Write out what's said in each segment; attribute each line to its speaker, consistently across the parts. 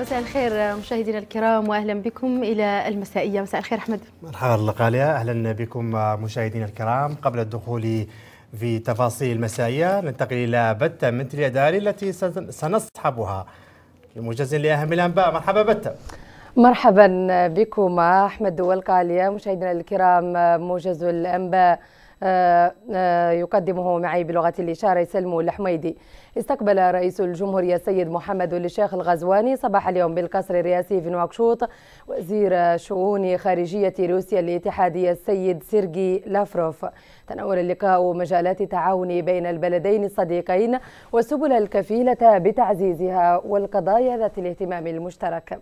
Speaker 1: مساء الخير مشاهدينا الكرام واهلا بكم الى المسائيه مساء الخير احمد
Speaker 2: مرحبا لقاليا اهلا بكم مشاهدينا الكرام قبل الدخول في تفاصيل المسائيه ننتقل الى بته من ترياداري التي سنصحبها لموجز لاهم الانباء مرحبا بته
Speaker 3: مرحبا بكم احمد والقاليه مشاهدينا الكرام موجز الانباء آه، آه، يقدمه معي بلغة الإشارة سلمو الحميدي استقبل رئيس الجمهورية السيد محمد الشيخ الغزواني صباح اليوم بالقصر الرئاسي في نواكشوط وزير شؤون خارجية روسيا الاتحادية السيد سيرجي لافروف تناول اللقاء مجالات التعاون بين البلدين الصديقين والسبل الكفيلة بتعزيزها والقضايا ذات الاهتمام المشترك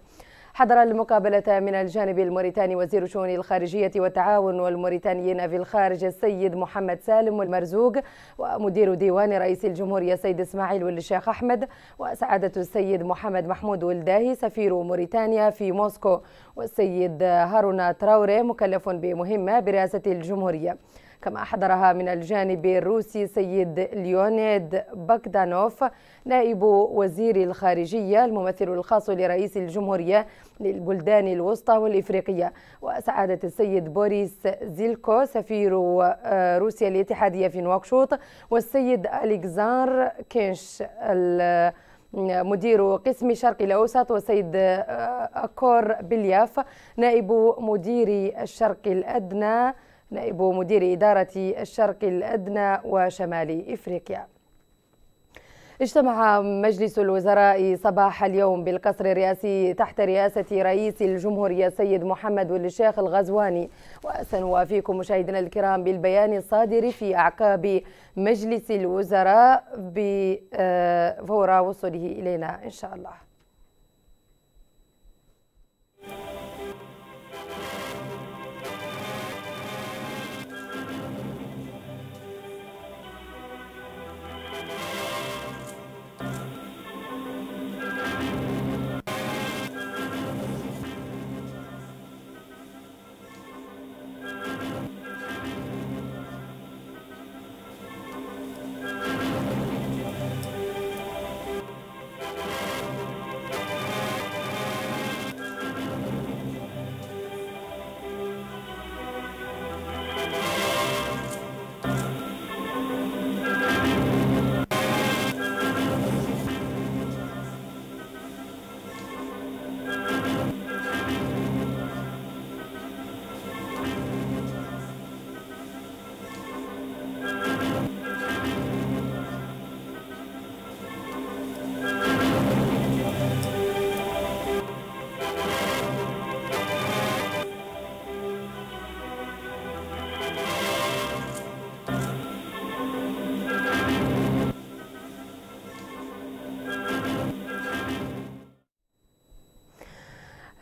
Speaker 3: حضر المقابلة من الجانب الموريتاني وزير شؤون الخارجية والتعاون والموريتانيين في الخارج السيد محمد سالم المرزوق ومدير ديوان رئيس الجمهورية السيد إسماعيل ولد الشيخ أحمد وسعادة السيد محمد محمود ولداهي سفير موريتانيا في موسكو والسيد هارونا تراوري مكلف بمهمة برئاسة الجمهورية كما أحضرها من الجانب الروسي سيد ليونيد بكدانوف نائب وزير الخارجية الممثل الخاص لرئيس الجمهورية للبلدان الوسطى والإفريقية وسعادة السيد بوريس زيلكو سفير آه، روسيا الاتحادية في نواكشوط والسيد ألكزار كينش مدير قسم شرق الأوسط والسيد آه، أكور بلياف نائب مدير الشرق الأدنى نائب مدير إدارة الشرق الأدنى وشمال إفريقيا اجتمع مجلس الوزراء صباح اليوم بالقصر الرئاسي تحت رئاسة رئيس الجمهورية السيد محمد والشيخ الشيخ الغزواني وسنوافيكم مشاهدينا الكرام بالبيان الصادر في أعقاب مجلس الوزراء آه، فور وصوله إلينا إن شاء الله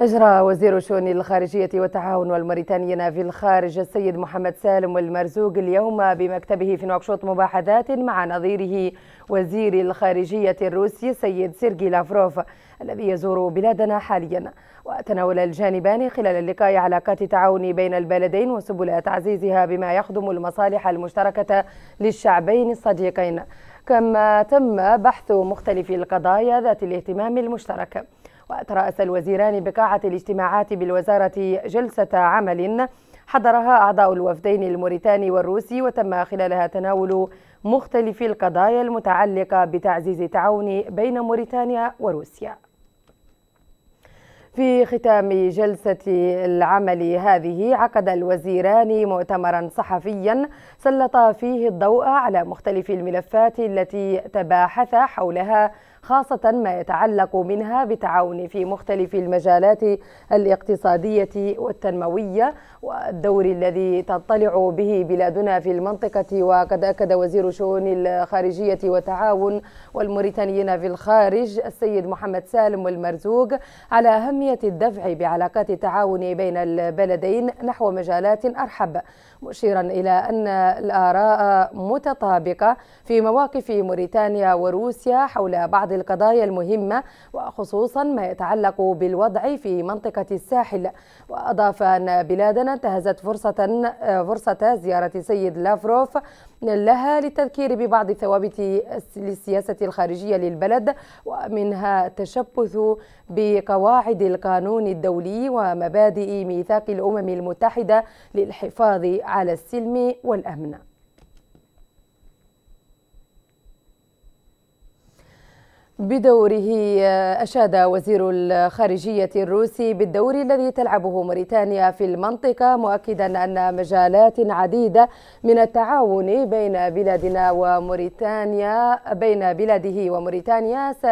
Speaker 3: أجرى وزير شؤون الخارجية والتعاون والموريتانيين في الخارج السيد محمد سالم المرزوق اليوم بمكتبه في نواكشوط مباحثات مع نظيره وزير الخارجية الروسي السيد سيرجي لافروف الذي يزور بلادنا حاليا وتناول الجانبان خلال اللقاء علاقات التعاون بين البلدين وسبل تعزيزها بما يخدم المصالح المشتركة للشعبين الصديقين كما تم بحث مختلف القضايا ذات الاهتمام المشترك وترأس الوزيران بقاعة الاجتماعات بالوزارة جلسة عمل حضرها أعضاء الوفدين الموريتاني والروسي وتم خلالها تناول مختلف القضايا المتعلقة بتعزيز التعاون بين موريتانيا وروسيا في ختام جلسة العمل هذه عقد الوزيران مؤتمرا صحفيا سلط فيه الضوء على مختلف الملفات التي تباحث حولها خاصة ما يتعلق منها بالتعاون في مختلف المجالات الاقتصادية والتنموية والدور الذي تطلع به بلادنا في المنطقة وقد أكد وزير شؤون الخارجية والتعاون والموريتانيين في الخارج السيد محمد سالم المرزوق على أهمية الدفع بعلاقات التعاون بين البلدين نحو مجالات أرحب مشيرا إلى أن الآراء متطابقة في مواقف موريتانيا وروسيا حول بعض بعض القضايا المهمة وخصوصا ما يتعلق بالوضع في منطقة الساحل وأضاف أن بلادنا انتهزت فرصة فرصة زيارة السيد لافروف لها للتذكير ببعض الثوابت للسياسة الخارجية للبلد ومنها التشبث بقواعد القانون الدولي ومبادئ ميثاق الأمم المتحدة للحفاظ على السلم والأمن بدوره آه، أشاد وزير الخارجية الروسي بالدور الذي تلعبه موريتانيا في المنطقة مؤكدا أن مجالات عديدة من التعاون بين بلادنا وموريتانيا بين بلاده وموريتانيا س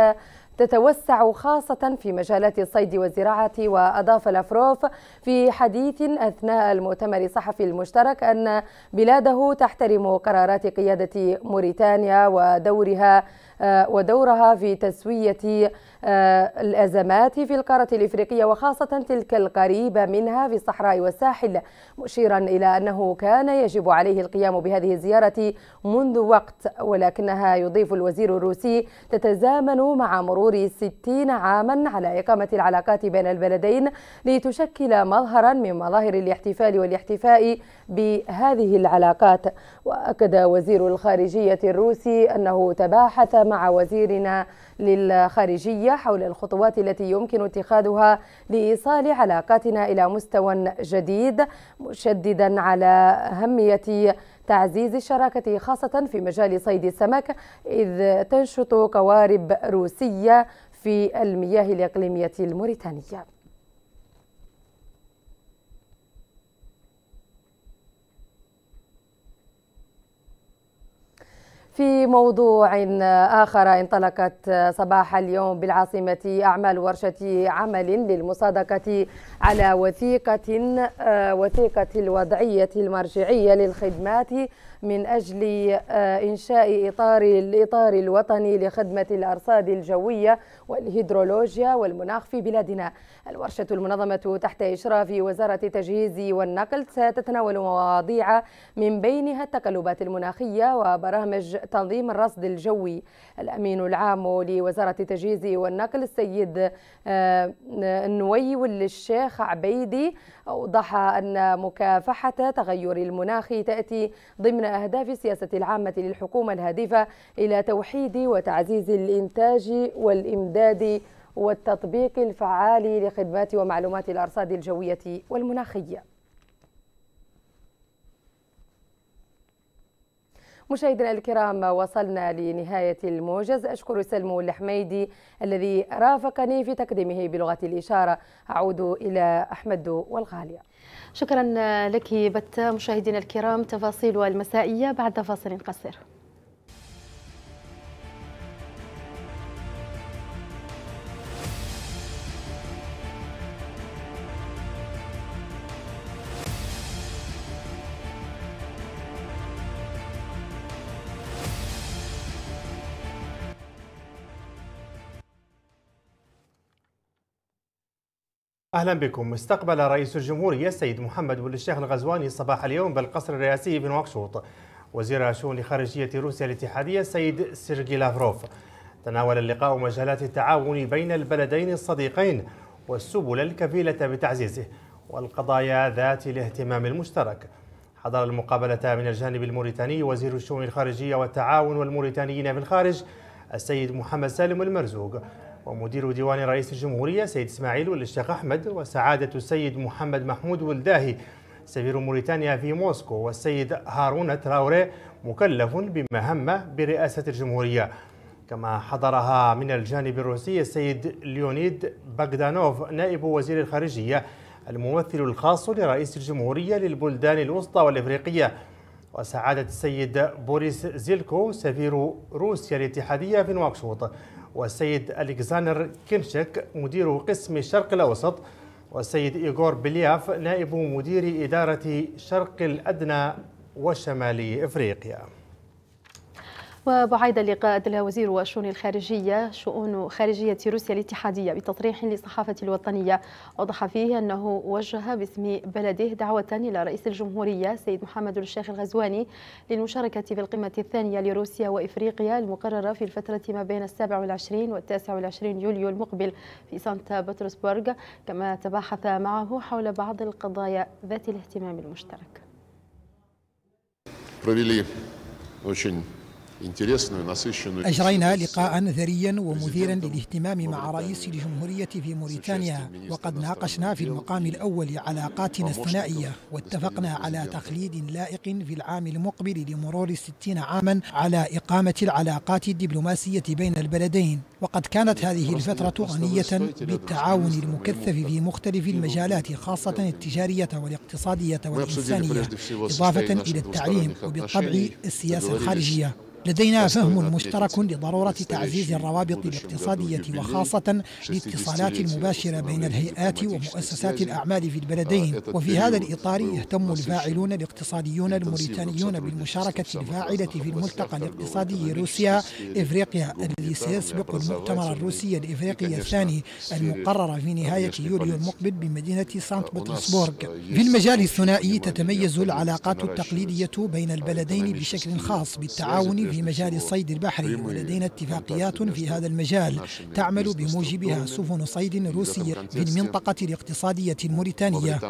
Speaker 3: تتوسع خاصة في مجالات الصيد والزراعة وأضاف لافروف في حديث أثناء المؤتمر الصحفي المشترك أن بلاده تحترم قرارات قيادة موريتانيا ودورها آه، ودورها في تسوية آه، الأزمات في القارة الإفريقية وخاصة تلك القريبة منها في الصحراء والساحل مشيرا إلى أنه كان يجب عليه القيام بهذه الزيارة منذ وقت ولكنها يضيف الوزير الروسي تتزامن مع مرور 60 عاما على إقامة العلاقات بين البلدين لتشكل مظهرا من مظاهر الاحتفال والاحتفاء بهذه العلاقات وأكد وزير الخارجية الروسي أنه تباحث مع وزيرنا للخارجية حول الخطوات التي يمكن اتخاذها لإيصال علاقاتنا إلى مستوى جديد مشددا على أهمية تعزيز الشراكة خاصة في مجال صيد السمك إذ تنشط قوارب روسية في المياه الإقليمية الموريتانية في موضوع آخر انطلقت صباح اليوم بالعاصمة أعمال ورشة عمل للمصادقة على وثيقة آه، وثيقة الوضعية المرجعية للخدمات من أجل آه، إنشاء إطار الإطار الوطني لخدمة الأرصاد الجوية والهيدرولوجيا والمناخ في بلادنا الورشة المنظمة تحت إشراف وزارة التجهيز والنقل ستتناول مواضيع من بينها التقلبات المناخية وبرامج تنظيم الرصد الجوي الأمين العام لوزارة التجهيز والنقل السيد آه، نوي الشيخ عبيدي أوضح أن مكافحة تغير المناخ تأتي ضمن أهداف السياسة العامة للحكومة الهادفة إلى توحيد وتعزيز الإنتاج والإمداد والتطبيق الفعال لخدمات ومعلومات الأرصاد الجوية والمناخية مشاهدينا الكرام وصلنا لنهاية الموجز أشكر سلمو الحميدي الذي رافقني في تقديمه بلغة الإشارة أعود إلى أحمد والغالية شكرا
Speaker 1: لك بت مشاهدينا الكرام تفاصيل المسائية بعد فاصل قصير
Speaker 2: أهلا بكم استقبل رئيس الجمهورية السيد محمد ولي الشيخ الغزواني صباح اليوم بالقصر الرئاسي بنواكشوط وزير شؤون خارجية روسيا الاتحادية السيد سيرجي لافروف تناول اللقاء مجالات التعاون بين البلدين الصديقين والسبل الكفيلة بتعزيزه والقضايا ذات الاهتمام المشترك حضر المقابلة من الجانب الموريتاني وزير الشؤون الخارجية والتعاون والموريتانيين في الخارج السيد محمد سالم المرزوق ومدير ديوان رئيس الجمهورية سيد إسماعيل والاشتاق أحمد وسعادة السيد محمد محمود ولداهي سفير موريتانيا في موسكو والسيد هارون تراوري مكلف بمهمة برئاسة الجمهورية كما حضرها من الجانب الروسي السيد ليونيد باغدانوف نائب وزير الخارجية الممثل الخاص لرئيس الجمهورية للبلدان الوسطى والإفريقية وسعادة السيد بوريس زيلكو سفير روسيا الاتحادية في نواكشوط والسيد ألكساندر كينشك مدير قسم الشرق الأوسط والسيد إيغور بلياف نائب مدير إدارة شرق الأدنى وشمالي إفريقيا
Speaker 1: وبعد اللقاء أدلى وزير الشؤون الخارجية شؤون خارجية روسيا الاتحادية بتطريح للصحافة الوطنية أوضح فيه أنه وجه باسم بلده دعوة إلى رئيس الجمهورية سيد محمد الشيخ الغزواني للمشاركة في القمة الثانية لروسيا وإفريقيا المقررة في الفترة ما بين السابع والعشرين والتاسع والعشرين يوليو المقبل في سانتا بطرسبرغ كما تباحث معه حول بعض القضايا ذات الاهتمام المشترك
Speaker 4: очень أجرينا
Speaker 5: لقاء ثريا ومثيرا للاهتمام مع رئيس الجمهورية في موريتانيا وقد ناقشنا في المقام الأول علاقاتنا الثنائية واتفقنا على تخليد لائق في العام المقبل لمرور الستين عاما على إقامة العلاقات الدبلوماسية بين البلدين وقد كانت هذه الفترة غنية بالتعاون المكثف في مختلف المجالات خاصة التجارية والاقتصادية والإنسانية إضافة إلى التعليم وبالطبع السياسة الخارجية لدينا فهم مشترك لضرورة تعزيز الروابط الاقتصادية وخاصة الاتصالات المباشرة بين الهيئات ومؤسسات الأعمال في البلدين وفي هذا الإطار يهتم الفاعلون الاقتصاديون الموريتانيون بالمشاركة الفاعلة في الملتقى الاقتصادي روسيا إفريقيا الذي سيسبق المؤتمر الروسي الإفريقي الثاني المقرر في نهاية يوليو المقبل بمدينة سانت أه، بطرسبورغ في المجال أه، الثنائي تتميز العلاقات التقليدية بين البلدين أه، بشكل خاص بالتعاون في في مجال الصيد البحري ولدينا اتفاقيات في هذا المجال تعمل بموجبها سفن صيد روسية في المنطقة الاقتصادية الموريتانية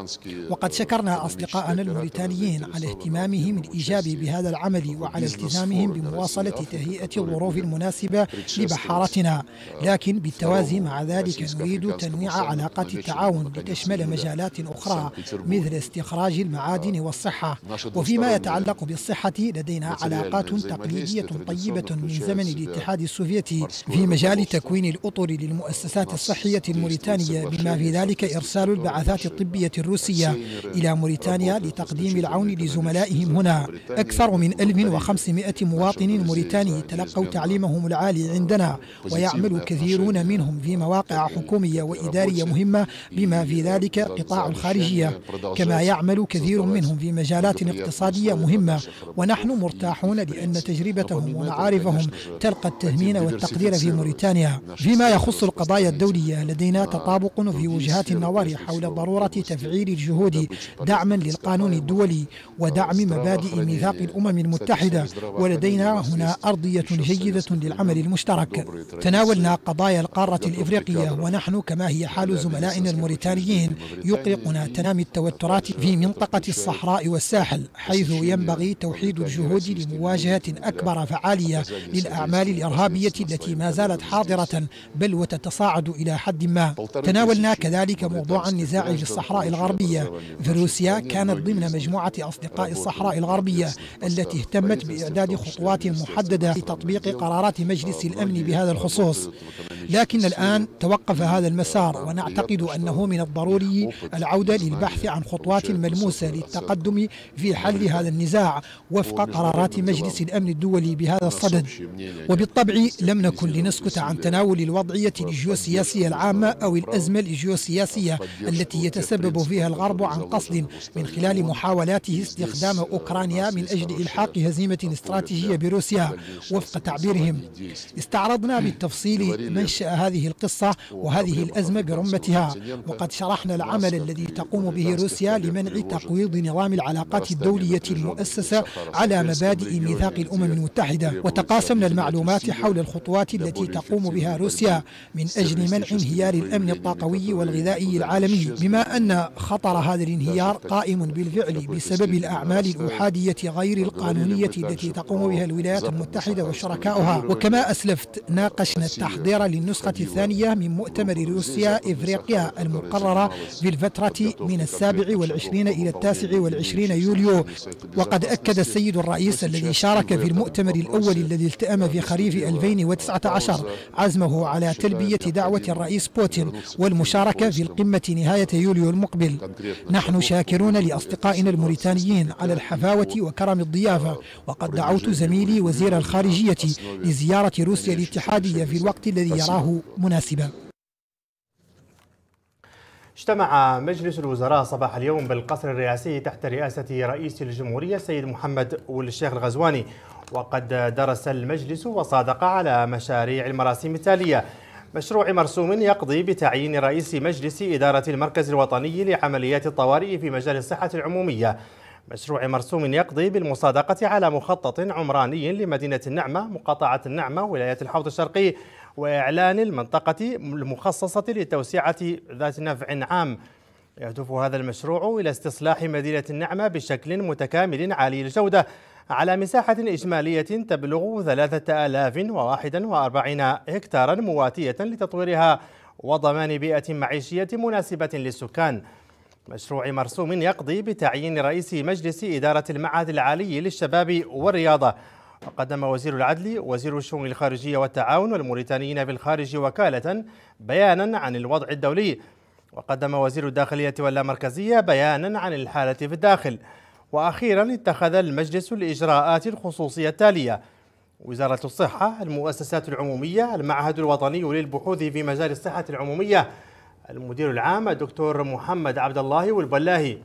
Speaker 5: وقد شكرنا أصدقائنا الموريتانيين على اهتمامهم الإيجابي بهذا العمل وعلى التزامهم بمواصلة تهيئة الظروف المناسبة لبحارتنا لكن بالتوازي مع ذلك نريد تنويع علاقات التعاون لتشمل مجالات أخرى مثل استخراج المعادن والصحة
Speaker 6: وفيما يتعلق
Speaker 5: بالصحة لدينا علاقات تقليدية إنتاجية طيبة من زمن الاتحاد السوفيتي في مجال تكوين الأطر للمؤسسات الصحية الموريتانية بما في ذلك إرسال البعثات الطبية الروسية إلى موريتانيا لتقديم العون لزملائهم هنا أكثر من 1500 مواطن موريتاني تلقوا تعليمهم العالي عندنا ويعمل كثيرون منهم في مواقع حكومية وإدارية مهمة بما في ذلك قطاع الخارجية كما يعمل كثير منهم في مجالات اقتصادية مهمة ونحن مرتاحون لأن تجربة هيبتهم ومعارفهم تلقى التهمين والتقدير في موريتانيا فيما يخص القضايا الدولية لدينا تطابق في وجهات النظر حول ضرورة تفعيل الجهود دعما للقانون الدولي ودعم مبادئ ميثاق الأمم المتحدة ولدينا هنا أرضية جيدة للعمل المشترك تناولنا قضايا القارة الإفريقية ونحن كما هي حال زملائنا الموريتانيين يقلقنا تنامي التوترات في منطقة الصحراء والساحل حيث ينبغي توحيد الجهود لمواجهة أكبر أكبر فعالية للأعمال الإرهابية التي ما زالت حاضرة بل وتتصاعد إلى حد ما تناولنا كذلك موضوع النزاع في الصحراء الغربية فروسيا كانت ضمن مجموعة أصدقاء الصحراء الغربية التي اهتمت بإعداد خطوات محددة لتطبيق قرارات مجلس الأمن بهذا الخصوص لكن الآن توقف هذا المسار ونعتقد أنه من الضروري العودة للبحث عن خطوات ملموسة للتقدم في حل هذا النزاع وفق قرارات مجلس الأمن الدولي الدولي بهذا الصدد يعني؟ وبالطبع لم نكن لنسكت عن تناول الوضعية الجيوسياسية العامة أو الأزمة الجيوسياسية التي يتسبب فيها الغرب عن قصد من خلال محاولاته استخدام أوكرانيا من أجل إلحاق هزيمة استراتيجية بروسيا وفق تعبيرهم استعرضنا بالتفصيل منشأ هذه القصة وهذه الأزمة برمتها وقد شرحنا العمل الذي تقوم به روسيا لمنع تقويض نظام العلاقات الدولية المؤسسة على مبادئ ميثاق الأمم المتحدة المتحدة وتقاسمنا المعلومات حول الخطوات التي تقوم بها روسيا من أجل منع انهيار الأمن الطاقوي والغذائي العالمي بما أن خطر هذا الانهيار قائم بالفعل بسبب الأعمال الأحادية غير القانونية التي تقوم بها الولايات المتحدة وشركاؤها وكما أسلفت ناقشنا التحضير للنسخة الثانية من مؤتمر روسيا إفريقيا المقررة في الفترة من السابع والعشرين إلى التاسع والعشرين يوليو وقد أكد السيد الرئيس الذي شارك في المؤتمر المؤتمر الأول الذي التأم في خريف 2019 عزمه على تلبية دعوة الرئيس بوتين والمشاركة في القمة نهاية يوليو المقبل نحن شاكرون لأصدقائنا الموريتانيين على الحفاوة وكرم الضيافة وقد دعوت زميلي وزير الخارجية لزيارة روسيا الاتحادية في الوقت الذي يراه مناسبا
Speaker 2: اجتمع مجلس الوزراء صباح اليوم بالقصر الرئاسي تحت رئاسة رئيس الجمهورية السيد محمد والشيخ الغزواني وقد درس المجلس وصادق على مشاريع المراسم التالية مشروع مرسوم يقضي بتعيين رئيس مجلس إدارة المركز الوطني لعمليات الطوارئ في مجال الصحة العمومية مشروع مرسوم يقضي بالمصادقة على مخطط عمراني لمدينة النعمة مقاطعة النعمة ولاية الحوض الشرقي وإعلان المنطقة المخصصة لتوسعة ذات نفع عام يهدف هذا المشروع إلى استصلاح مدينة النعمة بشكل متكامل عالي الجودة على مساحة إجمالية تبلغ 3041 هكتارا مواتية لتطويرها وضمان بيئة معيشية مناسبة للسكان مشروع مرسوم يقضي بتعيين رئيس مجلس إدارة المعهد العالي للشباب والرياضة قدم وزير العدل وزير الشؤون الخارجية والتعاون والموريتانيين في الخارج وكالة بيانا عن الوضع الدولي وقدم وزير الداخلية واللامركزية بيانا عن الحالة في الداخل وأخيرا اتخذ المجلس الإجراءات الخصوصية التالية وزارة الصحة المؤسسات العمومية المعهد الوطني للبحوث في مجال الصحة العمومية المدير العام الدكتور محمد عبد الله والبلاهي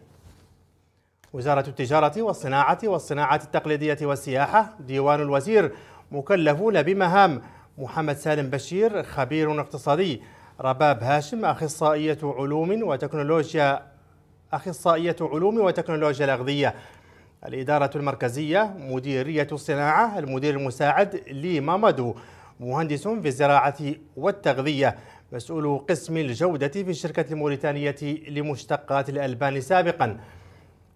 Speaker 2: وزارة التجارة والصناعة والصناعة التقليدية والسياحة ديوان الوزير مكلفون بمهام محمد سالم بشير خبير اقتصادي رباب هاشم أخصائية علوم وتكنولوجيا أخصائية علوم وتكنولوجيا الأغذية الإدارة المركزية مديرية الصناعة المدير المساعد لي مامادو مهندس في الزراعة والتغذية مسؤول قسم الجودة في الشركة الموريتانية لمشتقات الألبان سابقاً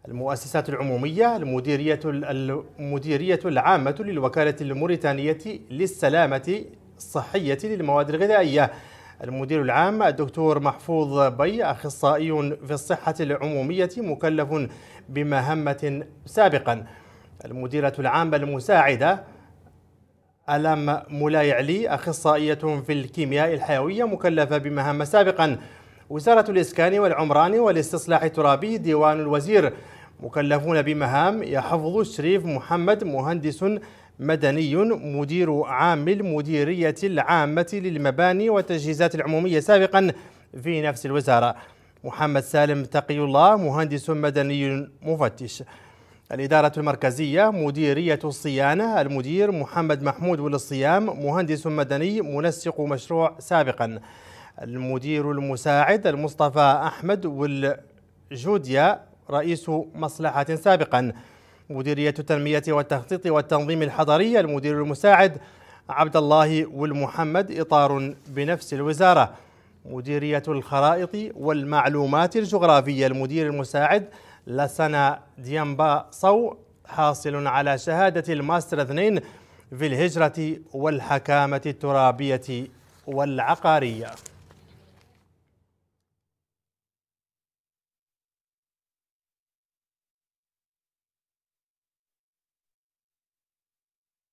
Speaker 2: المؤسسات العمومية المديرية المديرية العامة للوكالة الموريتانية للسلامة الصحية للمواد الغذائية المدير العام الدكتور محفوظ بي أخصائي في الصحة العمومية مكلف بمهمة سابقا المديرة العامة المساعدة ألم علي أخصائية في الكيمياء الحيوية مكلفة بمهمة سابقا وزارة الإسكان والعمران والاستصلاح الترابي ديوان الوزير مكلفون بمهام يحفظ شريف محمد مهندس مدني مدير عام المديرية العامة للمباني والتجهيزات العمومية سابقا في نفس الوزارة محمد سالم تقي الله مهندس مدني مفتش الإدارة المركزية مديرية الصيانة المدير محمد محمود وللصيام مهندس مدني منسق مشروع سابقا المدير المساعد المصطفى أحمد والجوديا رئيس مصلحة سابقا مديرية التنمية والتخطيط والتنظيم الحضري المدير المساعد عبد الله والمحمد إطار بنفس الوزارة مديرية الخرائط والمعلومات الجغرافية المدير المساعد لسنا ديامبا صو حاصل على شهادة الماستر اثنين في الهجرة والحكامة الترابية والعقارية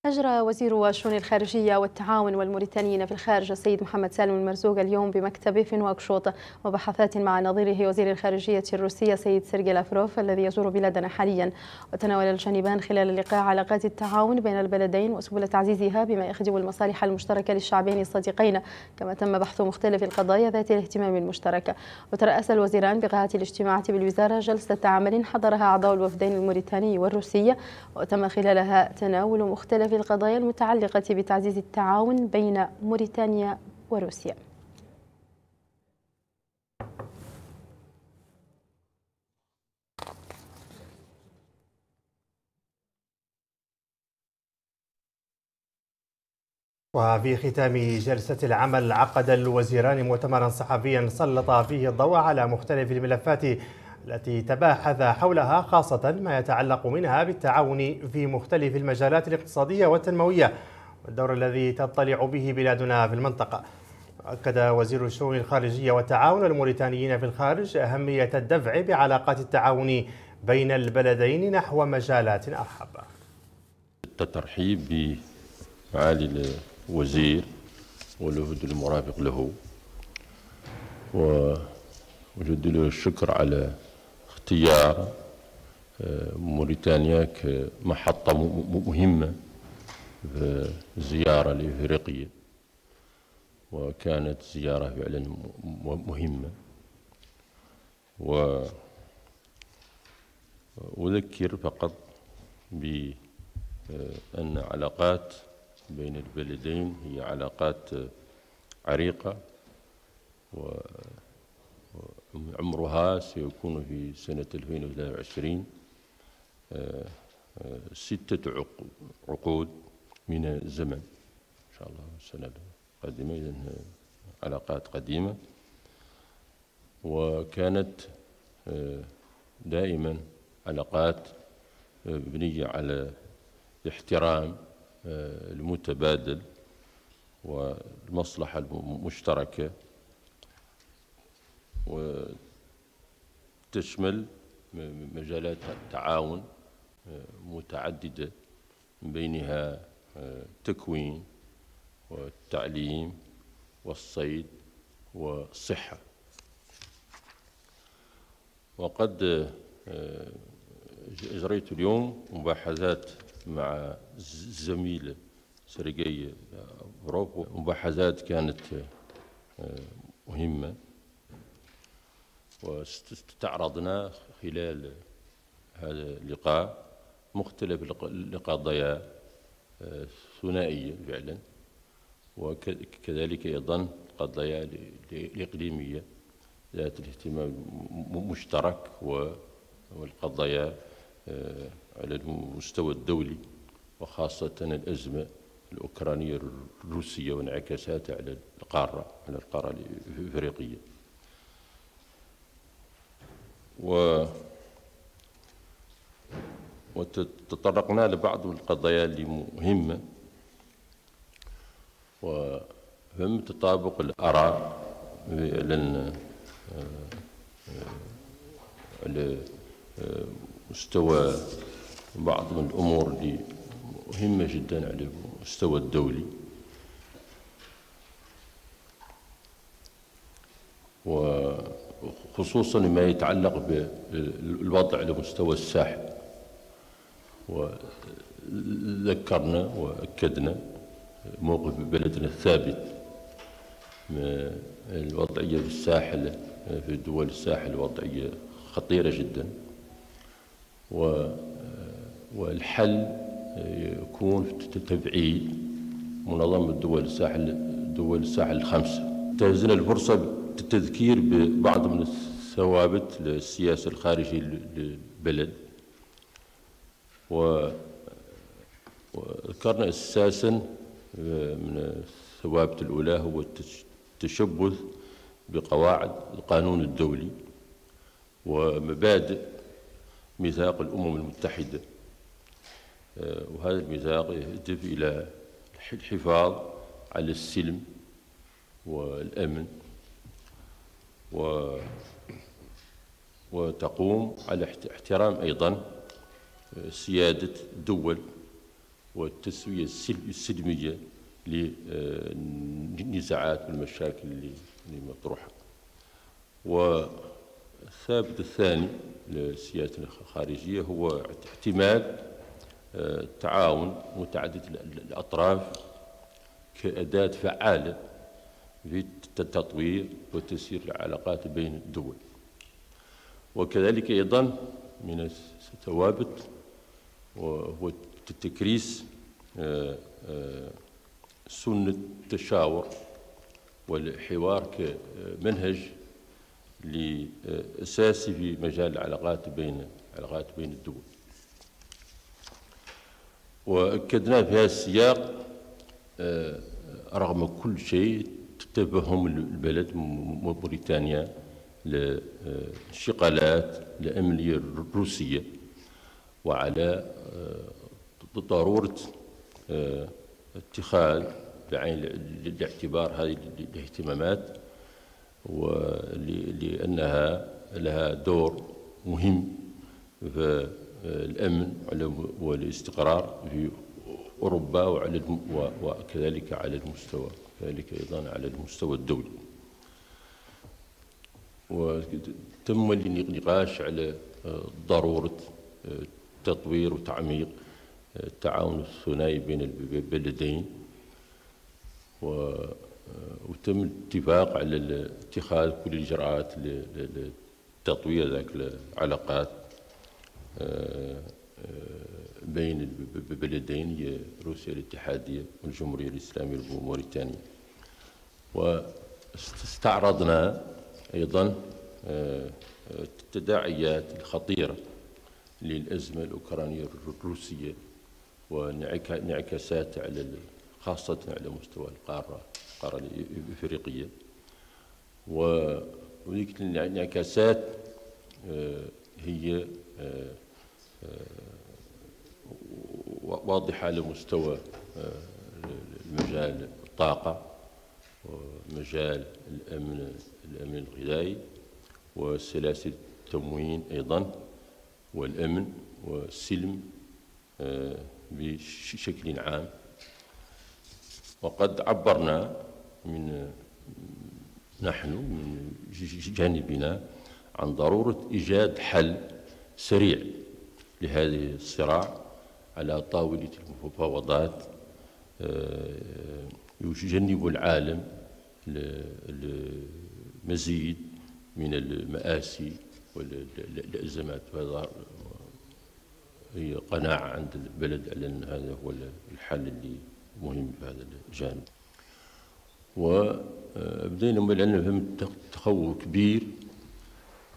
Speaker 1: أجرى وزير الشؤون الخارجية والتعاون والموريتانيين في الخارج السيد محمد سالم المرزوق اليوم بمكتبه في نواكشوط مباحثات مع نظيره وزير الخارجية الروسية سيد سيرجي لافروف الذي يزور بلادنا حاليا وتناول الجانبان خلال اللقاء علاقات التعاون بين البلدين وسبل تعزيزها بما يخدم المصالح المشتركة للشعبين الصديقين كما تم بحث مختلف القضايا ذات الاهتمام المشترك وترأس الوزيران بقاعة الاجتماع بالوزارة جلسة عمل حضرها أعضاء الوفدين الموريتاني والروسي وتم خلالها تناول مختلف في القضايا المتعلقة بتعزيز التعاون بين موريتانيا وروسيا
Speaker 2: وفي ختام جلسة العمل عقد الوزيران مؤتمرا صحفيا سلط فيه الضوء على مختلف الملفات التي تباحث حولها خاصة ما يتعلق منها بالتعاون في مختلف المجالات الاقتصادية والتنموية والدور الذي تطلع به بلادنا في المنطقة أكد وزير الشؤون الخارجية والتعاون الموريتانيين في الخارج أهمية الدفع بعلاقات التعاون بين البلدين نحو مجالات أرحب
Speaker 7: الترحيب بمعالي الوزير والوفد المرافق له وجد له الشكر على اختيار آه، موريتانيا كمحطة مهمة في زيارة الإفريقية وكانت زيارة فعلا مهمة وأذكر فقط بأن علاقات بين البلدين هي علاقات عريقة و عمرها سيكون في سنة 2023 آه، آه، ستة عقود من الزمن إن شاء الله السنة القادمة إذا علاقات قديمة وكانت آه، دائما علاقات مبنية على احترام المتبادل والمصلحة المشتركة وتشمل مجالات التعاون متعددة من بينها التكوين والتعليم والصيد والصحة وقد اجريت اليوم مباحثات مع الزميل سرجي بروب مباحثات كانت مهمة واستعرضنا خلال هذا اللقاء مختلف القضايا آه، ثنائية فعلا وكذلك أيضا قضايا الإقليمية ذات الاهتمام مشترك والقضايا آه، على المستوى الدولي وخاصة الأزمة الأوكرانية الروسية وانعكاساتها على القارة على القارة الإفريقية و وتطرقنا لبعض القضايا اللي مهمة وهم تطابق الآراء لأن آه، آه، على آه، مستوى بعض من الأمور اللي مهمة جدا على المستوى الدولي و خصوصا ما يتعلق بالوضع لمستوى الساحل وذكرنا وأكدنا موقف بلدنا الثابت الوضعية في الساحل في دول الساحل وضعية خطيرة جدا والحل يكون في تبعيد منظمة دول الساحل دول الساحل الخمسة تهزنا الفرصة التذكير ببعض من الثوابت للسياسة الخارجية للبلد و وذكرنا أساسا آه، من الثوابت الأولى هو التشبث بقواعد القانون الدولي ومبادئ ميثاق الأمم المتحدة آه، وهذا الميثاق يهدف إلى الحفاظ على السلم والأمن و وتقوم على احترام أيضا آه، سيادة الدول والتسوية السلمية للنزاعات آه، والمشاكل اللي مطروحة والثابت الثاني لسيادتنا الخارجية هو اعتماد التعاون آه، متعدد الأطراف كأداة فعالة التطوير وتسيير العلاقات بين الدول وكذلك أيضا من الثوابت وتكريس تكريس آه، آه، سنة التشاور والحوار كمنهج لأساسي في مجال العلاقات بين العلاقات بين الدول وأكدنا في هذا السياق آه، رغم كل شيء تبهم البلد موريتانيا لانشقالات آه، الأمنية الروسية وعلى آه، ضرورة آه، اتخاذ بعين الاعتبار هذه الاهتمامات ولأنها لها دور مهم في الأمن والاستقرار في أوروبا وعلى وكذلك على المستوى وكذلك أيضا على المستوى الدولي وتم النقاش على ضرورة تطوير وتعميق التعاون الثنائي بين البلدين وتم الاتفاق على اتخاذ كل الإجراءات لتطوير ذاك العلاقات آه، بين البلدين هي روسيا الاتحادية والجمهورية الإسلامية الموريتانية واستعرضنا أيضا التداعيات آه، الخطيرة للأزمة الأوكرانية الروسية وانعكاسات على خاصة على مستوى القارة القارة الإفريقية وذيك الانعكاسات آه، هي آه، واضحة على مستوى مجال الطاقة ومجال الأمن الأمن الغذائي وسلاسل التموين أيضا والأمن والسلم آه، بشكل عام وقد عبرنا من نحن من جانبنا عن ضرورة إيجاد حل سريع لهذه الصراع على طاولة المفاوضات آه، يجنب العالم لمزيد من المآسي والأزمات وهذا هي قناعة عند البلد على أن هذا هو الحل اللي مهم في هذا الجانب وبدينا آه، لأن فهم تخوف كبير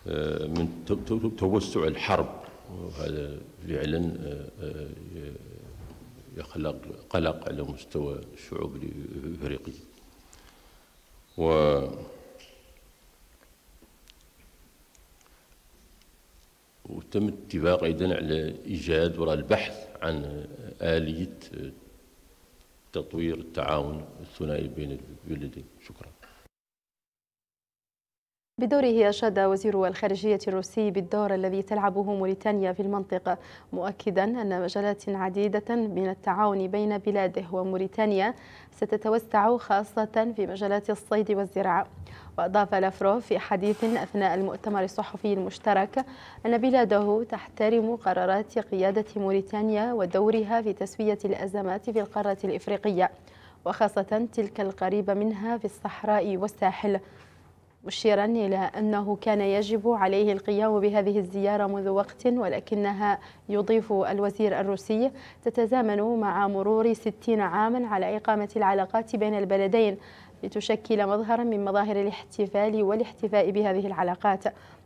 Speaker 7: آه، من توسع الحرب وهذا فعلا آه، يخلق قلق على مستوى الشعوب الافريقيه و وتم الاتفاق ايضا على ايجاد وراء البحث عن اليه تطوير التعاون الثنائي بين البلدين شكرا
Speaker 1: بدوره أشاد وزير الخارجية الروسي بالدور الذي تلعبه موريتانيا في المنطقة مؤكدا أن مجالات عديدة من التعاون بين بلاده وموريتانيا ستتوسع خاصة في مجالات الصيد والزراعة وأضاف لافروف في حديث أثناء المؤتمر الصحفي المشترك أن بلاده تحترم قرارات قيادة موريتانيا ودورها في تسوية الأزمات في القارة الإفريقية وخاصة تلك القريبة منها في الصحراء والساحل مشيرا إلى أنه كان يجب عليه القيام بهذه الزيارة منذ وقت ولكنها يضيف الوزير الروسي تتزامن مع مرور 60 عاما على إقامة العلاقات بين البلدين لتشكل مظهرا من مظاهر الاحتفال والاحتفاء بهذه العلاقات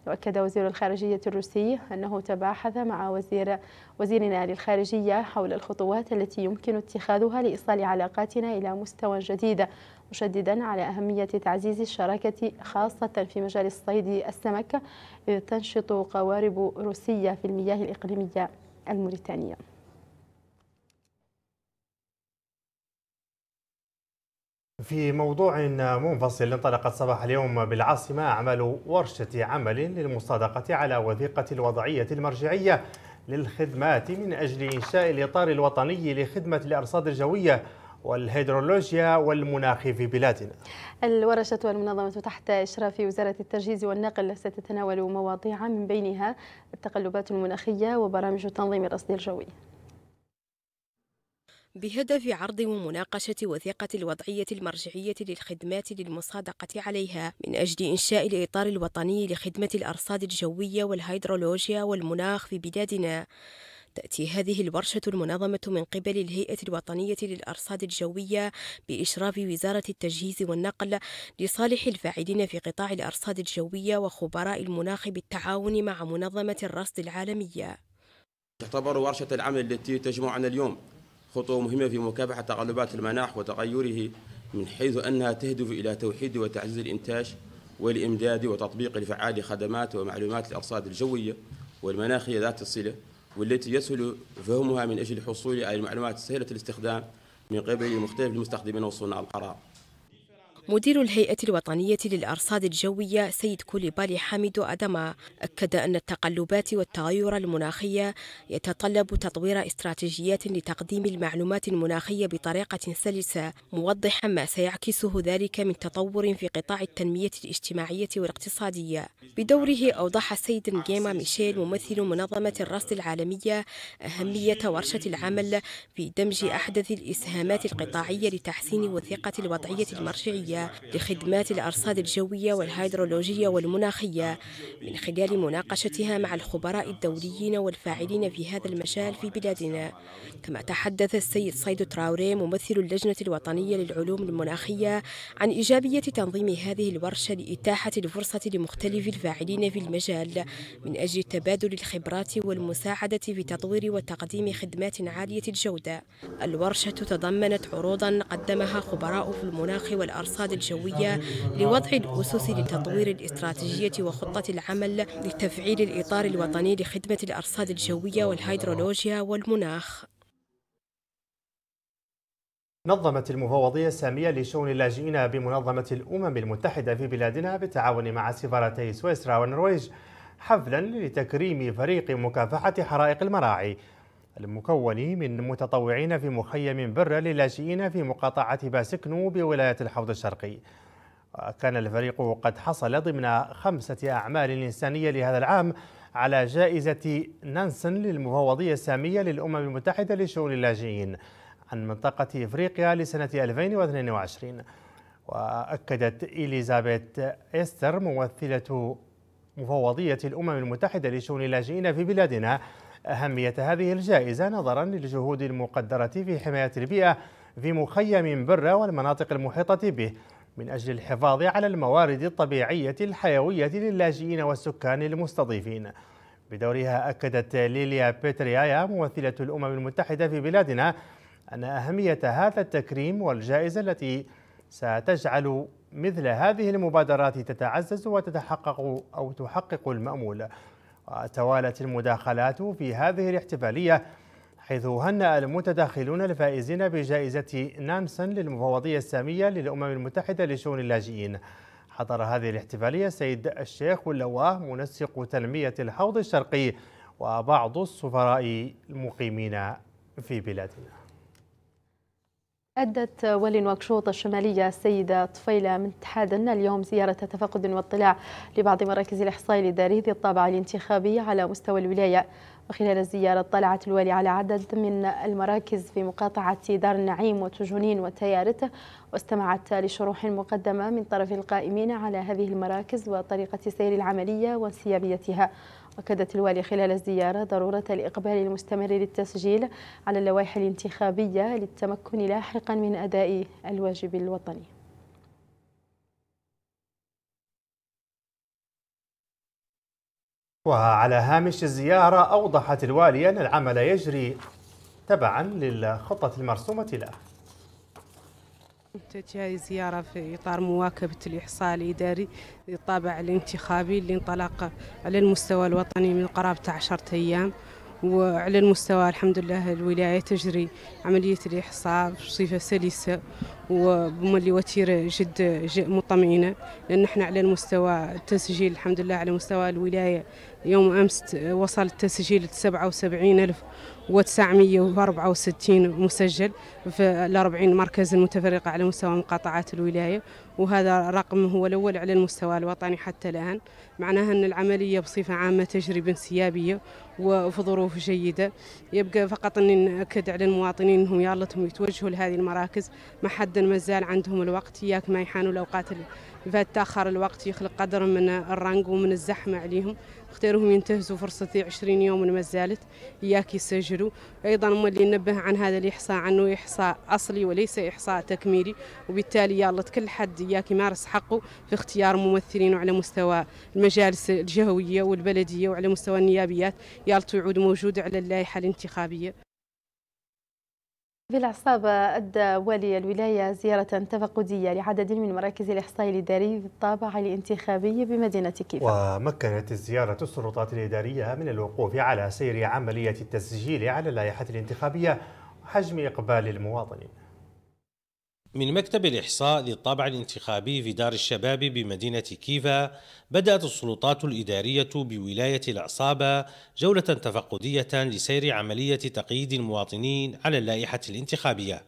Speaker 1: وأكد وزير الخارجية الروسي أنه تباحث مع وزير وزيرنا للخارجية حول الخطوات التي يمكن اتخاذها لإيصال علاقاتنا إلى مستوى جديد مشددا على أهمية تعزيز الشراكة خاصة في مجال الصيد السمك تنشط قوارب روسية في المياه الإقليمية الموريتانية
Speaker 2: في موضوع منفصل انطلقت صباح اليوم بالعاصمة أعمال ورشة عمل للمصادقة على وثيقة الوضعية المرجعية للخدمات من أجل إنشاء الإطار الوطني لخدمة الأرصاد الجوية والهيدرولوجيا والمناخ في بلادنا
Speaker 1: الورشة والمنظمة تحت إشراف وزارة التجهيز والنقل ستتناول مواضيع من بينها التقلبات المناخية وبرامج
Speaker 8: تنظيم الرصد الجوي بهدف عرض ومناقشة وثيقة الوضعية المرجعية للخدمات للمصادقة عليها من أجل إنشاء الإطار الوطني لخدمة الأرصاد الجوية والهيدرولوجيا والمناخ في بلادنا تأتي هذه الورشة المنظمة من قبل الهيئة الوطنية للأرصاد الجوية بإشراف وزارة التجهيز والنقل لصالح الفاعلين في قطاع الأرصاد الجوية وخبراء المناخ بالتعاون مع منظمة الرصد العالمية
Speaker 9: تعتبر ورشة العمل التي تجمعنا اليوم خطوة مهمة في مكافحة تقلبات المناخ وتغيره من حيث أنها تهدف إلى توحيد وتعزيز الإنتاج والإمداد وتطبيق الفعال خدمات ومعلومات الأرصاد الجوية والمناخية ذات الصلة والتي يسهل فهمها من أجل الحصول على المعلومات سهلة الاستخدام من قبل مختلف المستخدمين وصناع القرار
Speaker 8: مدير الهيئة الوطنية للأرصاد الجوية سيد كوليبالي حامد أدما أكد أن التقلبات والتغير المناخية يتطلب تطوير استراتيجيات لتقديم المعلومات المناخية بطريقة سلسة موضحا ما سيعكسه ذلك من تطور في قطاع التنمية الاجتماعية والاقتصادية بدوره أوضح السيد جيما ميشيل ممثل منظمة الرصد العالمية أهمية ورشة العمل في دمج أحدث الإسهامات القطاعية لتحسين وثيقة الوضعية المرجعية الدوليه لخدمات الأرصاد الجوية والهيدرولوجية والمناخية من خلال مناقشتها مع الخبراء الدوليين والفاعلين في هذا المجال في بلادنا كما تحدث السيد صيد تراوري ممثل اللجنة الوطنية للعلوم المناخية عن إيجابية تنظيم هذه الورشة لإتاحة الفرصة لمختلف الفاعلين في المجال من أجل تبادل الخبرات والمساعدة في تطوير وتقديم خدمات عالية الجودة الورشة تضمنت عروضا قدمها خبراء في المناخ والأرصاد الرصاد الجوية لوضع الأسس لتطوير الاستراتيجية وخطة العمل لتفعيل الإطار الوطني لخدمة الأرصاد الجوية والهيدرولوجيا والمناخ
Speaker 2: نظمت المفوضية السامية لشؤون اللاجئين بمنظمة الأمم المتحدة في بلادنا بالتعاون مع سفارتي سويسرا والنرويج حفلا لتكريم فريق مكافحة حرائق المراعي المكون من متطوعين في مخيم بر للاجئين في مقاطعة باسكنو بولاية الحوض الشرقي كان الفريق قد حصل ضمن خمسة أعمال إنسانية لهذا العام على جائزة نانسن للمفوضية السامية للأمم المتحدة لشؤون اللاجئين عن منطقة إفريقيا لسنة 2022 وأكدت إليزابيث إستر ممثلة مفوضية الأمم المتحدة لشؤون اللاجئين في بلادنا أهمية هذه الجائزة نظرا للجهود المقدرة في حماية البيئة في مخيم برة والمناطق المحيطة به من أجل الحفاظ على الموارد الطبيعية الحيوية للاجئين والسكان المستضيفين بدورها أكدت ليليا بيتريايا ممثلة الأمم المتحدة في بلادنا أن أهمية هذا التكريم والجائزة التي ستجعل مثل هذه المبادرات تتعزز وتتحقق أو تحقق المأمول وتوالت المداخلات في هذه الاحتفالية حيث هنأ المتداخلون الفائزين بجائزة نانسن للمفوضية السامية للأمم المتحدة لشؤون اللاجئين حضر هذه الاحتفالية السيد الشيخ اللواه منسق تنمية الحوض الشرقي وبعض السفراء المقيمين في بلادنا
Speaker 1: أدت ولي نواكشوط الشمالية السيدة طفيلة من اتحاد اليوم زيارة تفقد واطلاع لبعض مراكز الإحصاء الإداري ذي الطابع الانتخابي على مستوى الولاية وخلال الزيارة اطلعت الوالي على عدد من المراكز في مقاطعة دار النعيم وتجنين وتيارته واستمعت لشروح مقدمة من طرف القائمين على هذه المراكز وطريقة سير العملية وانسيابيتها أكدت الوالي خلال الزيارة ضرورة الإقبال المستمر للتسجيل على اللوائح الانتخابية للتمكن لاحقا من أداء الواجب الوطني
Speaker 2: وعلى هامش الزيارة أوضحت الوالية أن العمل يجري تبعا للخطة المرسومة له
Speaker 10: كانت هذه زيارة في إطار مواكبة الإحصاء الإداري للطابع الانتخابي اللي انطلق على المستوى الوطني من قرابة عشرة أيام وعلى المستوى الحمد لله الولاية تجري عملية الإحصاء بصفة سلسة وبما اللي وتيره جد مطمئنه لان احنا على المستوى التسجيل الحمد لله على مستوى الولايه يوم امس وصل التسجيل 77964 مسجل في ال 40 مركز المتفرقه على مستوى مقاطعات الولايه وهذا رقم هو الاول على المستوى الوطني حتى الان معناها ان العمليه بصفه عامه تجري بانسيابيه وفي ظروف جيدة يبقى فقط أن نأكد على المواطنين أنهم يالتهم يتوجهوا لهذه المراكز ما حد ما زال عندهم الوقت إياك ما يحانوا الأوقات اللي فتأخر الوقت يخلق قدر من الرنق ومن الزحمة عليهم اختيارهم ينتهزوا فرصتي 20 يوم وما زالت إياك يسجلوا أيضا هم اللي نبه عن هذا الإحصاء عنه إحصاء أصلي وليس إحصاء تكميلي وبالتالي يا الله كل حد إياك يمارس حقه في اختيار ممثلين على مستوى المجالس الجهوية والبلدية وعلى مستوى النيابيات يالله يعود موجود على اللائحة الانتخابية
Speaker 1: بالعصابة أدى والي الولاية زيارة تفقدية لعدد من مراكز الإحصاء الإداري بالطابع الانتخابي بمدينة كيفا
Speaker 2: ومكنت الزيارة السلطات الإدارية من الوقوف على سير عملية التسجيل على اللائحة الانتخابية وحجم إقبال المواطنين
Speaker 11: من مكتب الإحصاء للطابع الانتخابي في دار الشباب بمدينة كيفا بدأت السلطات الإدارية بولاية العصابة جولة تفقدية لسير عملية تقييد المواطنين على اللائحة الانتخابية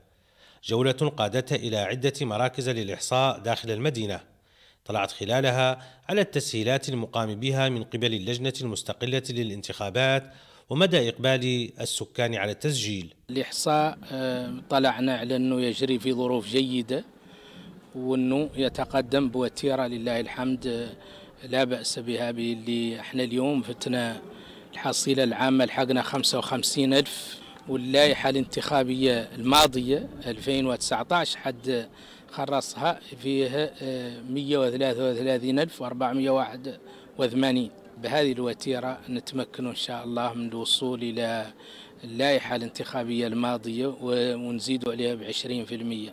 Speaker 11: جولة قادتها إلى عدة مراكز للإحصاء داخل المدينة طلعت خلالها على التسهيلات المقام بها من قبل اللجنة المستقلة للانتخابات ومدى إقبال السكان على التسجيل
Speaker 12: الإحصاء آه، طلعنا على أنه يجري في ظروف جيدة وأنه يتقدم بوتيرة لله الحمد آه، لا بأس بها اللي احنا اليوم فتنا الحصيلة العامة لحقنا 55 ألف واللائحة الانتخابية الماضية 2019 حد خرصها فيها 133 آه، ألف و481 بهذه الوتيرة نتمكن إن شاء الله من الوصول إلى اللائحة الانتخابية الماضية ونزيد عليها ب 20%.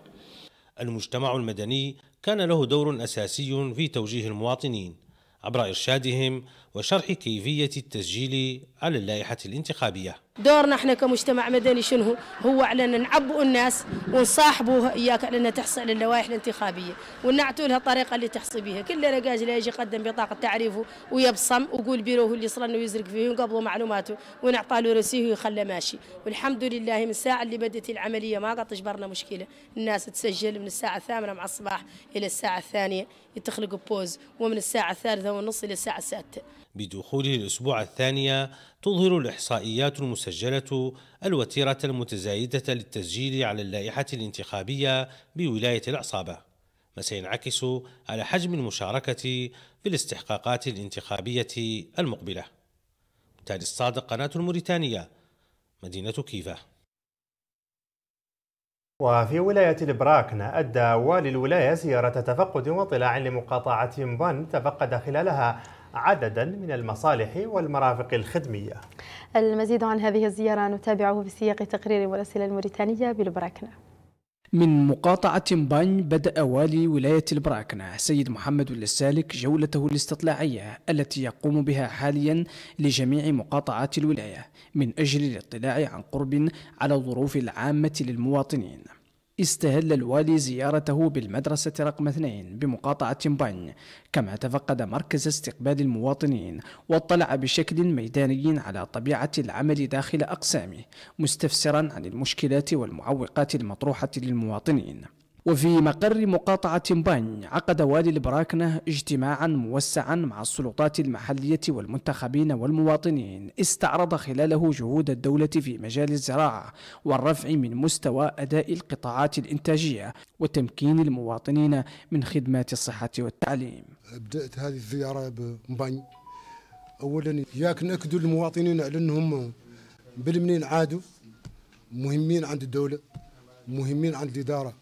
Speaker 11: المجتمع المدني كان له دور أساسي في توجيه المواطنين عبر إرشادهم وشرح كيفية التسجيل على اللائحة الانتخابية
Speaker 1: دورنا احنا كمجتمع مدني شنو هو على ان نعبوا الناس ونصاحبوا اياك على ان تحصل اللوائح الانتخابيه ونعطوا لها الطريقه اللي تحصي بها كل رجاج لا يجي يقدم بطاقه تعريفه ويبصم ويقول بيروه اللي صرنا ويزرق يزرق فيه ونقبلوا معلوماته ونعطى له رسيه ويخلى ماشي والحمد لله من الساعه اللي بدت العمليه ما قد جبرنا مشكله الناس تسجل من الساعه الثامنه مع الصباح الى الساعه الثانيه تخلق بوز ومن الساعه الثالثه
Speaker 8: والنص الى الساعه السادسه
Speaker 11: بدخوله الأسبوع الثانية تظهر الإحصائيات المسجلة الوتيرة المتزايدة للتسجيل على اللائحة الانتخابية بولاية العصابة ما سينعكس على حجم المشاركة في الاستحقاقات الانتخابية المقبلة تالي الصادق قناة الموريتانية مدينة كيفا
Speaker 2: وفي ولاية البراكنة أدى والي الولاية زيارة تفقد واطلاع لمقاطعة مبان تفقد خلالها عددا من المصالح والمرافق الخدمية
Speaker 1: المزيد عن هذه الزيارة نتابعه في سياق تقرير مراسل الموريتانية بالبراكنة
Speaker 4: من مقاطعة بان بدأ والي ولاية البراكنة سيد محمد السالك جولته الاستطلاعية التي يقوم بها حاليا لجميع مقاطعات الولاية من أجل الاطلاع عن قرب على الظروف العامة للمواطنين استهل الوالي زيارته بالمدرسة رقم 2 بمقاطعة تنبان كما تفقد مركز استقبال المواطنين واطلع بشكل ميداني على طبيعة العمل داخل أقسامه مستفسرا عن المشكلات والمعوقات المطروحة للمواطنين وفي مقر مقاطعة بان عقد والي البراكنة اجتماعا موسعا مع السلطات المحلية والمنتخبين والمواطنين استعرض خلاله جهود الدولة في مجال الزراعة والرفع من مستوى أداء القطاعات الإنتاجية وتمكين المواطنين من خدمات الصحة والتعليم
Speaker 6: بدأت هذه الزيارة بمبان أولا ياك نأكدوا المواطنين على أنهم بالمنين عادوا مهمين عند الدولة مهمين عند الإدارة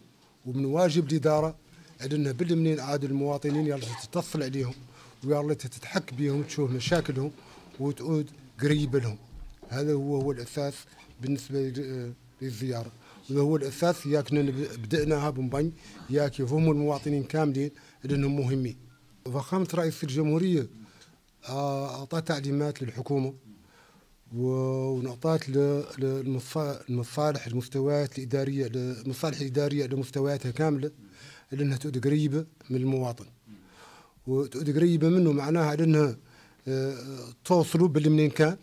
Speaker 6: ومن واجب الاداره عندنا بالمنين عاد المواطنين يلا تتصل عليهم ويلا تتحك بهم تشوف مشاكلهم وتعود قريب لهم هذا هو هو الاساس بالنسبه للزياره وهذا هو الاساس ياكنا بدأناها بمبني ياك يفهموا المواطنين كاملين انهم مهمين فخامه رئيس الجمهوريه آه، اعطى تعليمات للحكومه ونعطات للمصالح المستويات الاداريه المصالح الاداريه لمستوياتها كامله لانها تعود قريبه من المواطن وتعود قريبه منه معناها لانها آه، توصلوا باللي منين كان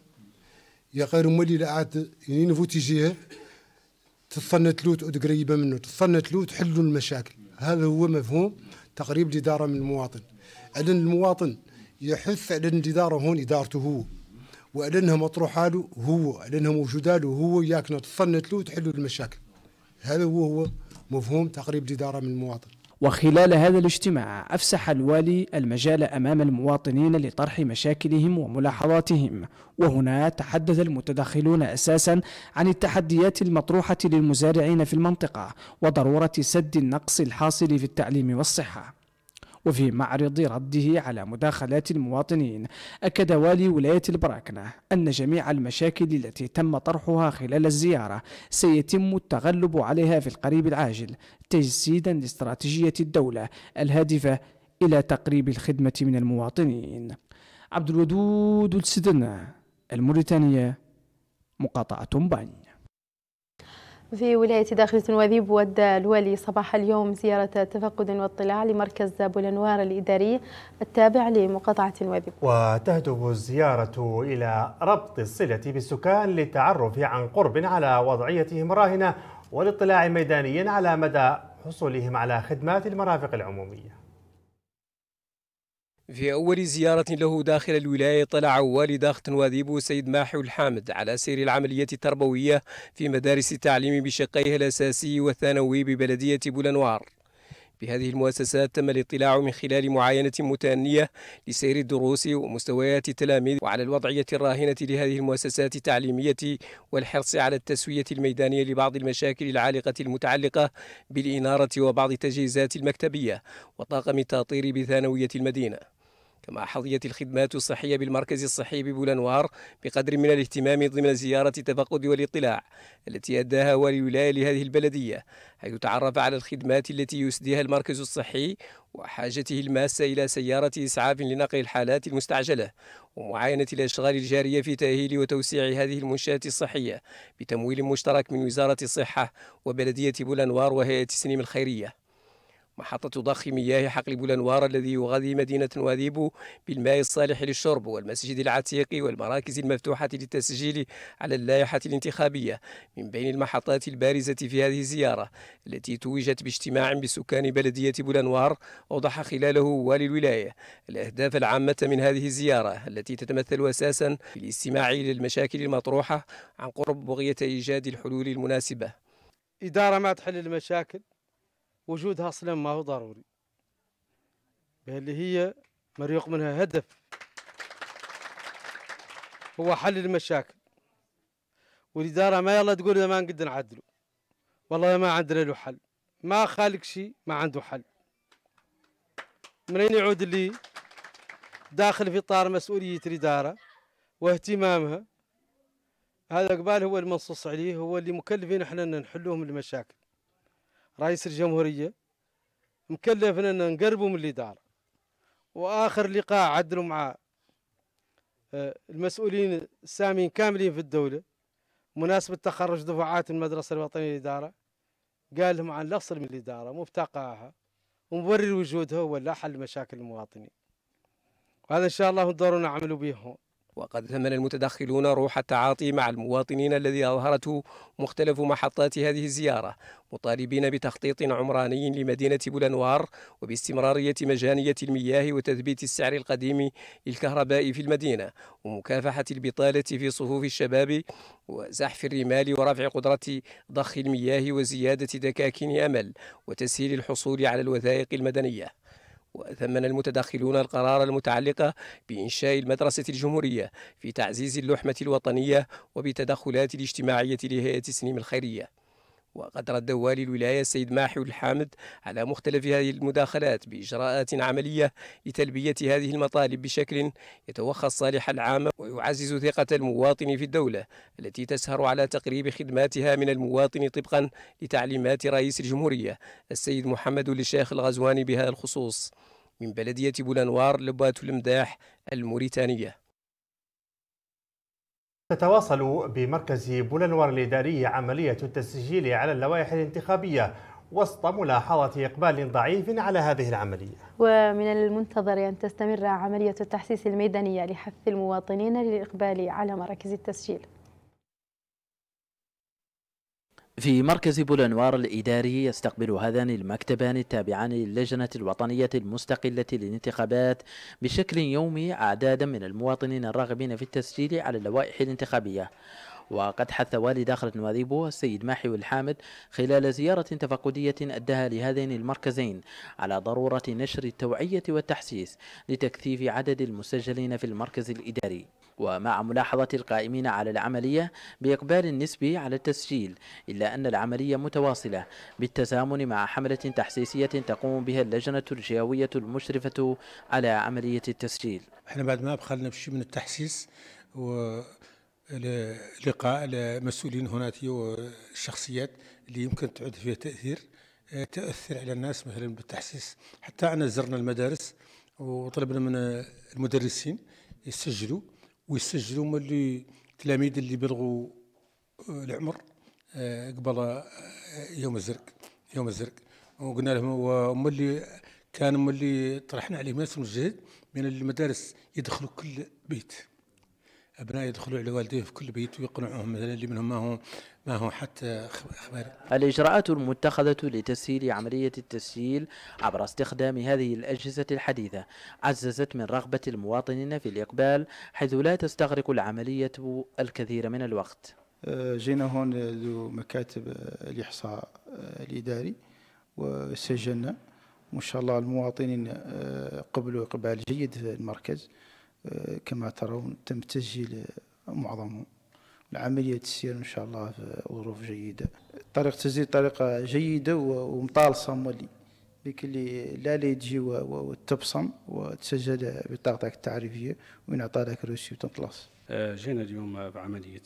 Speaker 6: يا غير مولي لعاد ينفو تجيه تصنت له تعود قريبه منه تصنت له تحلوا المشاكل هذا هو مفهوم تقريب الاداره من المواطن على المواطن يحث على الاداره هون ادارته هو وأدنها مطروحة له هو أنها موجودة له هو ياك نتصنت له تحلوا المشاكل هذا هو هو مفهوم تقريب الإدارة من المواطن
Speaker 4: وخلال هذا الاجتماع أفسح الوالي المجال أمام المواطنين لطرح مشاكلهم وملاحظاتهم وهنا تحدث المتدخلون أساسا عن التحديات المطروحة للمزارعين في المنطقة وضرورة سد النقص الحاصل في التعليم والصحة وفي معرض رده على مداخلات المواطنين أكد والي ولاية البراكنة أن جميع المشاكل التي تم طرحها خلال الزيارة سيتم التغلب عليها في القريب العاجل تجسيدا لاستراتيجية الدولة الهادفة إلى تقريب الخدمة من المواطنين عبد الودود السدنة الموريتانية مقاطعة بني
Speaker 1: في ولاية داخل تنواذيب ودى الوالي صباح اليوم زيارة تفقد واطلاع لمركز بولنوار الإداري التابع لمقاطعة تنواذيب
Speaker 2: وتهدف الزيارة إلى ربط الصلة بالسكان للتعرف عن قرب على وضعيتهم الراهنة والاطلاع ميدانيا على مدى
Speaker 13: حصولهم على خدمات المرافق
Speaker 2: العمومية
Speaker 13: في أول زيارة له داخل الولاية اطلع والد أخت وذيب سيد ماحو الحامد على سير العملية التربوية في مدارس التعليم بشقيها الأساسي والثانوي ببلدية بولنوار بهذه المؤسسات تم الاطلاع من خلال معاينة متأنية لسير الدروس ومستويات التلاميذ وعلى الوضعية الراهنة لهذه المؤسسات التعليمية والحرص على التسوية الميدانية لبعض المشاكل العالقة المتعلقة بالإنارة وبعض التجهيزات المكتبية وطاقم التأطير بثانوية المدينة كما حظيت الخدمات الصحية بالمركز الصحي ببولانوار بقدر من الاهتمام ضمن زيارة التفقد والاطلاع التي أداها ولي ولاية لهذه البلدية حيث تعرف على الخدمات التي يسديها المركز الصحي وحاجته الماسة إلى سيارة إسعاف لنقل الحالات المستعجلة ومعاينة الأشغال الجارية في تأهيل وتوسيع هذه المنشأة الصحية بتمويل مشترك من وزارة الصحة وبلدية بولانوار وهيئة السنين الخيرية محطة ضخ مياه حقل بولنوار الذي يغذي مدينة واديبو بالماء الصالح للشرب والمسجد العتيق والمراكز المفتوحة للتسجيل على اللائحة الانتخابية من بين المحطات البارزة في هذه الزيارة التي توجت باجتماع بسكان بلدية بولنوار أوضح خلاله والي الولاية الأهداف العامة من هذه الزيارة التي تتمثل أساسا في الاستماع إلى المشاكل المطروحة عن قرب بغية إيجاد الحلول المناسبة
Speaker 14: إدارة ما تحل المشاكل وجودها اصلا ما هو ضروري اللي هي مريق منها هدف هو حل المشاكل والإدارة ما يلا تقول ما نقدر نعدله والله ما عندنا له حل ما خالق شيء ما عنده حل منين يعود لي داخل في إطار مسؤولية الإدارة واهتمامها هذا قبال هو المنصوص عليه هو اللي مكلفين احنا نحلوهم المشاكل رئيس الجمهورية مكلفنا أن نقربوا من الإدارة وآخر لقاء عدلوا مع آه، المسؤولين السامين كاملين في الدولة مناسبة تخرج دفعات المدرسة الوطنية للإدارة قال لهم عن الأصل من الإدارة مفتقاها ومبرر وجودها ولا حل مشاكل المواطنين
Speaker 13: وهذا إن شاء الله دورنا نعملوا به هون وقد ثمن المتدخلون روح التعاطي مع المواطنين الذي أظهرته مختلف محطات هذه الزيارة مطالبين بتخطيط عمراني لمدينة بولنوار وباستمرارية مجانية المياه وتثبيت السعر القديم للكهرباء في المدينة ومكافحة البطالة في صفوف الشباب وزحف الرمال ورفع قدرة ضخ المياه وزيادة دكاكين أمل وتسهيل الحصول على الوثائق المدنية وثمن المتداخلون القرار المتعلق بإنشاء المدرسة الجمهورية في تعزيز اللحمة الوطنية وبتدخلات الاجتماعية لهيئة تسنيم الخيرية وقد رد والي الولاية السيد ماحي الحامد على مختلف هذه المداخلات بإجراءات عملية لتلبية هذه المطالب بشكل يتوخى الصالح العام ويعزز ثقة المواطن في الدولة التي تسهر على تقريب خدماتها من المواطن طبقا لتعليمات رئيس الجمهورية السيد محمد الشيخ الغزواني بهذا الخصوص من بلدية بولانوار لبات المداح الموريتانية
Speaker 2: تتواصل بمركز بولنوار الإداري عملية التسجيل على اللوائح الانتخابية وسط ملاحظة إقبال ضعيف على هذه العملية
Speaker 1: ومن المنتظر أن تستمر عملية التحسيس الميدانية لحث المواطنين للإقبال على مراكز التسجيل
Speaker 15: في مركز بولنوار الإداري يستقبل هذان المكتبان التابعان للجنة الوطنية المستقلة للانتخابات بشكل يومي أعدادا من المواطنين الراغبين في التسجيل على اللوائح الانتخابية وقد حث والد داخلة نواذيبه السيد ماحي الحامد خلال زيارة تفقدية أدها لهذين المركزين على ضرورة نشر التوعية والتحسيس لتكثيف عدد المسجلين في المركز الإداري ومع ملاحظة القائمين على العملية بإقبال نسبي على التسجيل إلا أن العملية متواصلة بالتزامن مع حملة تحسيسية تقوم بها اللجنة الجهوية المشرفة على عملية التسجيل
Speaker 16: احنا بعد ما أبخلنا بشيء من التحسيس و لقاء لمسؤولين هنا وشخصيات اللي يمكن تعود فيها تاثير آه، تاثر على الناس مثلا بالتحسيس حتى انا زرنا المدارس وطلبنا من المدرسين يسجلوا ويسجلوا من اللي التلاميذ اللي بلغوا آه، العمر آه، قبل يوم الزرق يوم الزرق وقلنا لهم هم اللي كانوا اللي طرحنا عليهم ناس مجهد من المدارس يدخلوا كل بيت ابناء يدخلوا على والديه في كل بيت ويقنعوهم مثلا اللي منهم ما هو ما هو حتى اخبار
Speaker 15: الاجراءات المتخذه لتسهيل عمليه التسجيل عبر استخدام هذه الاجهزه الحديثه عززت من رغبه المواطنين في الاقبال حيث لا تستغرق العمليه الكثير من الوقت أه،
Speaker 16: جينا هون ذو مكاتب أه، الاحصاء أه، الاداري وسجلنا وان شاء الله المواطنين قبلوا اقبال جيد في المركز كما ترون تم تسجيل معظمهم العملية تسير إن شاء الله في ظروف جيدة طريقة تسجيل طريقة جيدة ومطالصة مولي بك اللي لا لا تجي وتبصم وتسجل بطاقتك
Speaker 11: التعريفية وينعطى لك روسي وتنطلص
Speaker 14: آه، جينا اليوم بعملية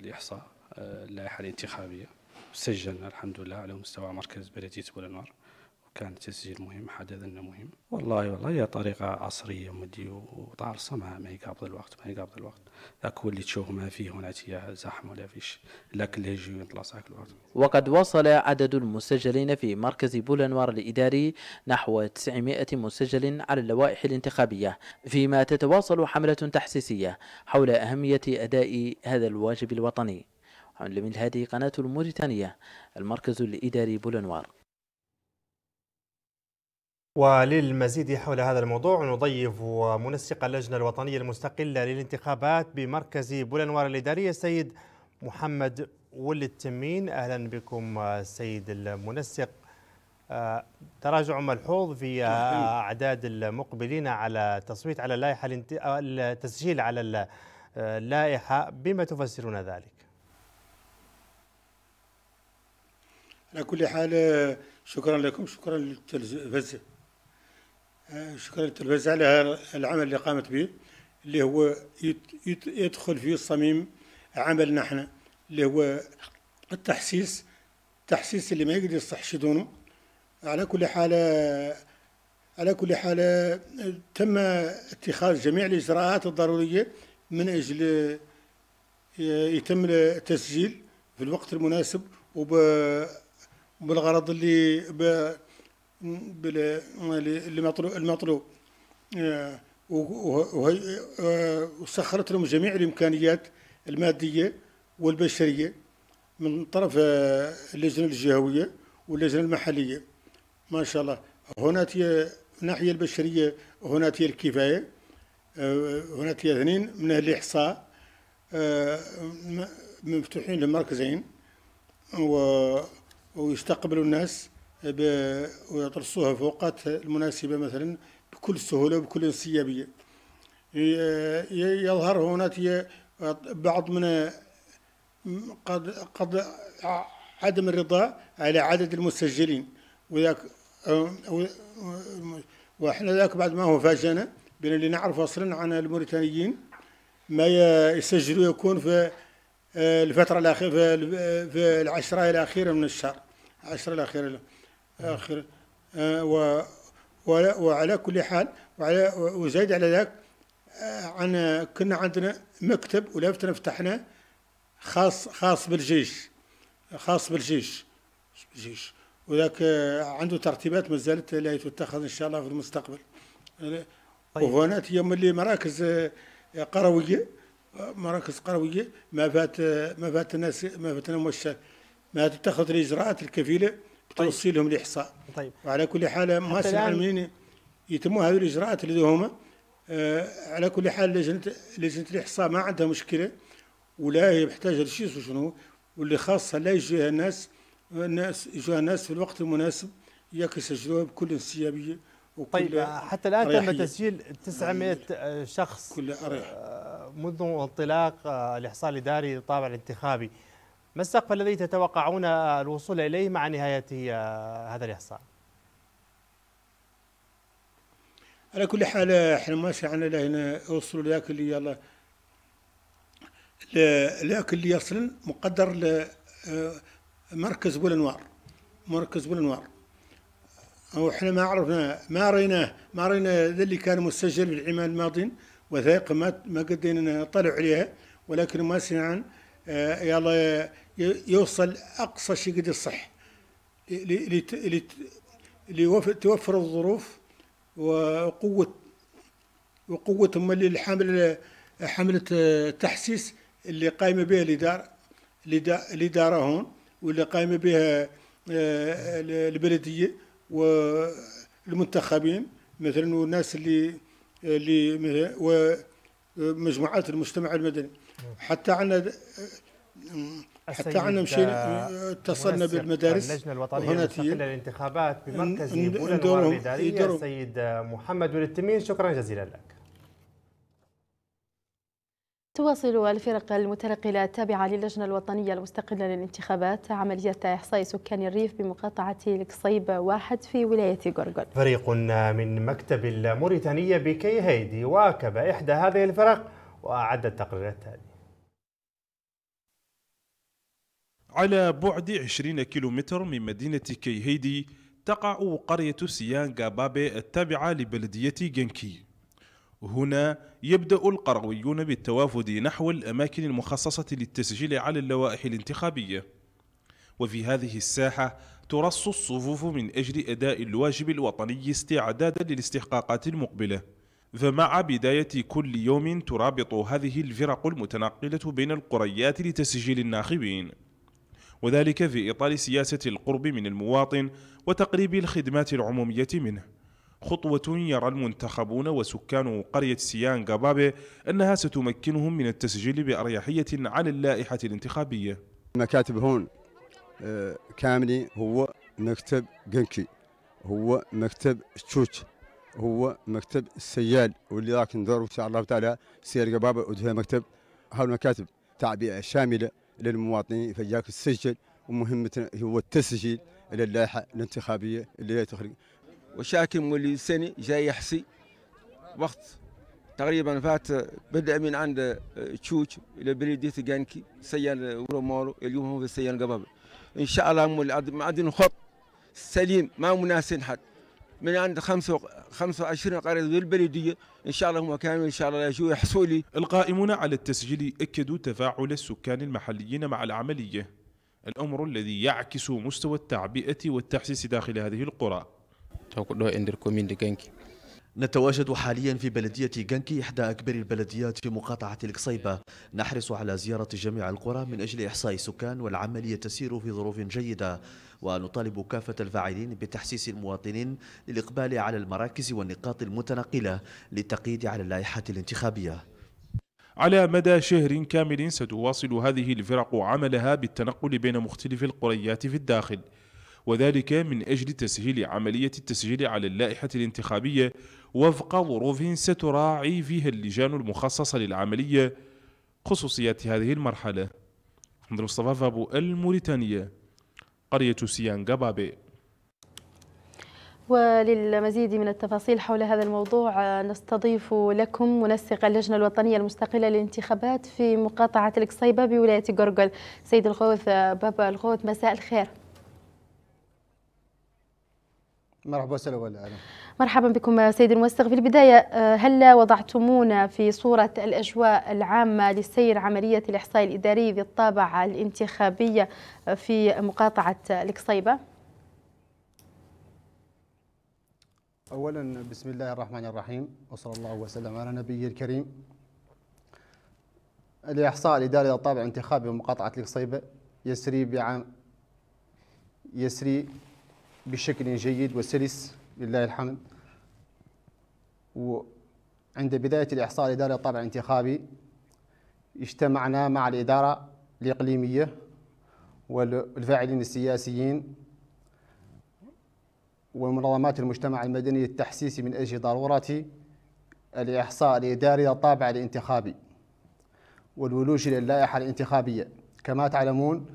Speaker 14: الإحصاء آه، آه، اللائحة الانتخابية سجلنا الحمد لله على مستوى مركز بلدية بولنار كان تسجيل مهم حدثنا مهم والله والله هي طريقة عصرية مدي وطارصة ما ما يقابض الوقت ما يقابل الوقت ذاك هو اللي تشوف ما فيه هنا زحمة ولا فيش لكن اللي يجي يطلع الوقت
Speaker 15: وقد وصل عدد المسجلين في مركز بولنوار الإداري نحو 900 مسجل على اللوائح الانتخابية فيما تتواصل حملة تحسيسية حول أهمية أداء هذا الواجب الوطني من هذه قناة الموريتانية المركز الإداري بولنوار
Speaker 2: وللمزيد حول هذا الموضوع نضيف منسق اللجنة الوطنية المستقلة للانتخابات بمركز بولنوار الإدارية السيد محمد ولي التمين أهلا بكم السيد المنسق آه، تراجع ملحوظ في آه، أعداد المقبلين على التصويت على اللائحة آه، التسجيل على اللائحة بما تفسرون ذلك؟
Speaker 16: على كل حال شكرا لكم شكرا للتلفزيون شكرا للتلفاز على العمل اللي قامت به اللي هو يدخل في صميم عملنا احنا اللي هو التحسيس التحسيس اللي ما يقدر يستحشدونه على كل حال على كل حال تم اتخاذ جميع الاجراءات الضروريه من اجل يتم التسجيل في الوقت المناسب وبالغرض اللي المطلوب آه، آه، وسخرت لهم جميع الامكانيات الماديه والبشريه من طرف آه، اللجنه الجهويه واللجنه المحليه ما شاء الله هناك الناحيه البشريه هناك الكفايه هناك اثنين من الاحصاء مفتوحين لمركزين ويستقبلوا الناس ويطرسوها في اوقات المناسبه مثلا بكل سهوله وبكل انسيابيه يظهر هناك بعض من قد قد عدم الرضا على عدد المسجلين وذاك واحنا ذاك بعد ما هو فاجأنا بان اللي نعرف اصلا عن الموريتانيين ما يسجلوا يكون في آه، الفترة الأخيرة في العشرة الأخيرة من الشهر العشرة الأخيرة آخر آه، و وعلى كل حال وعلى وزايد على ذاك آه، عن كنا عندنا مكتب ولفتنا فتحنا خاص خاص بالجيش خاص بالجيش الجيش وذاك آه، عنده ترتيبات ما زالت لا تتخذ ان شاء الله في المستقبل طيب. وهنا يوم اللي مراكز قرويه مراكز قرويه ما فات ما فات الناس ما فاتنا ما تتخذ الاجراءات الكفيله بتوصيلهم طيب. الاحصاء طيب وعلى كل حال مؤسسه المعلمين يتموا هذه الاجراءات اللي هما آه على كل حال لجنه لجنه الاحصاء ما عندها مشكله ولا هي محتاجه لشيء شنو واللي خاصه لا يجيها الناس الناس يجوها الناس في الوقت المناسب ياك يسجلوها بكل انسيابيه وكل طيب حتى الان تم تسجيل
Speaker 2: 900 آه، شخص كل أريح. آه، منذ انطلاق آه، الاحصاء الاداري للطابع الانتخابي ما السقف الذي تتوقعون الوصول إليه مع نهاية هذا الإحصاء؟
Speaker 16: على كل حال احنا ما شعنا لهنا وصلوا لذاك اللي يلا لذاك اللي يصل مقدر لمركز بولنوار مركز بولنوار انوار احنا ما عرفنا ما ريناه ما رينا ذا اللي كان مسجل بالعام الماضي وثائق ما ما قدينا نطلع عليها ولكن ما سمعنا آه، يلا يوصل اقصى شيء قد يصح لتوفر الظروف وقوه وقوه اللي الحامل حمله التحسيس اللي قايمه بها الاداره الاداره هون واللي قايمه بها آه، البلديه والمنتخبين مثلا والناس اللي اللي ومجموعات المجتمع المدني حتى عنا
Speaker 2: حتى عنا مشينا اتصلنا بالمدارس اللجنه الوطنيه المستقله للانتخابات بمركز بولا الاداريه السيد محمد ولد التميم شكرا جزيلا لك
Speaker 1: تواصل الفرق المترقلة التابعة للجنة الوطنية المستقلة للانتخابات عملية إحصاء سكان الريف بمقاطعة القصيب واحد في ولاية غرغل.
Speaker 2: فريق من مكتب الموريتانية بكي هيدي واكب إحدى هذه الفرق
Speaker 17: وأعد التقرير التالي. على بعد 20 كيلومتر من مدينة كيهيدي تقع قرية سيان جابابي التابعة لبلدية جنكي هنا يبدأ القرويون بالتوافد نحو الأماكن المخصصة للتسجيل على اللوائح الانتخابية وفي هذه الساحة ترص الصفوف من أجل أداء الواجب الوطني استعدادا للاستحقاقات المقبلة فمع بداية كل يوم ترابط هذه الفرق المتنقلة بين القريات لتسجيل الناخبين وذلك في إطار سياسة القرب من المواطن وتقريب الخدمات العمومية منه خطوة يرى المنتخبون وسكان قرية سيان غابابي أنها ستمكنهم من التسجيل بأريحية على اللائحة الانتخابية مكاتب هون
Speaker 18: آه، كاملي هو مكتب جنكي هو مكتب تشوش هو مكتب السيال واللي راك ندور ان شاء الله تعالى سير قبابه ودها مكتب هاو المكاتب تعبئه شامله للمواطنين فجاك السجل ومهمتنا هو التسجيل الى اللائحه الانتخابيه اللي تخرج
Speaker 13: وشاكم مولي سني جاي يحصي وقت تقريبا فات بدا من عند آه، تشوش الى بلديه جانكي سيان ورومورو
Speaker 17: اليوم هو في سيان قبابل ان شاء الله مولي معدن خط سليم ما مناسين حد من عند 25 قريه بالبلديه ان شاء الله هم كانوا ان شاء الله يجوا يحصوا لي القائمون على التسجيل اكدوا تفاعل السكان المحليين مع العمليه الامر الذي يعكس مستوى التعبئه والتحسيس داخل هذه القرى نتواجد حاليا في بلدية جنكي إحدى أكبر البلديات في مقاطعة القصيبة نحرص على زيارة جميع القرى من أجل إحصاء السكان والعملية تسير في ظروف جيدة ونطالب كافة الفاعلين بتحسيس المواطنين للإقبال على المراكز والنقاط المتنقلة للتقييد على اللائحة الانتخابية على مدى شهر كامل ستواصل هذه الفرق عملها بالتنقل بين مختلف القريات في الداخل وذلك من أجل تسهيل عملية التسجيل على اللائحة الانتخابية وفق ظروف ستراعي فيها اللجان المخصصة للعملية خصوصيات هذه المرحلة عند مصطفى فابو الموريتانية قرية سيان بابي
Speaker 1: وللمزيد من التفاصيل حول هذا الموضوع نستضيف لكم منسق اللجنة الوطنية المستقلة للانتخابات في مقاطعة القصيبة بولاية قرقل سيد الغوث بابا الغوث مساء الخير
Speaker 18: مرحبا وسهلا
Speaker 1: مرحبا بكم سيد الموثق في البداية آه، هل وضعتمونا في صورة الأجواء العامة لسير عملية الإحصاء الإداري ذي الطابع الانتخابية آه، في مقاطعة القصيبة؟
Speaker 18: أولا بسم الله الرحمن الرحيم وصلى الله وسلم على نبيه الكريم الإحصاء الإداري ذي الطابع الانتخابي بمقاطعة القصيبة يسري بعام يسري بشكل جيد وسلس لله الحمد وعند بداية الإحصاء الإداري الطابع الانتخابي اجتمعنا مع الإدارة الإقليمية والفاعلين السياسيين ومنظمات المجتمع المدني التحسيسي من أجل ضرورة الإحصاء الإداري الطابع الانتخابي والولوج إلى اللائحة الانتخابية كما تعلمون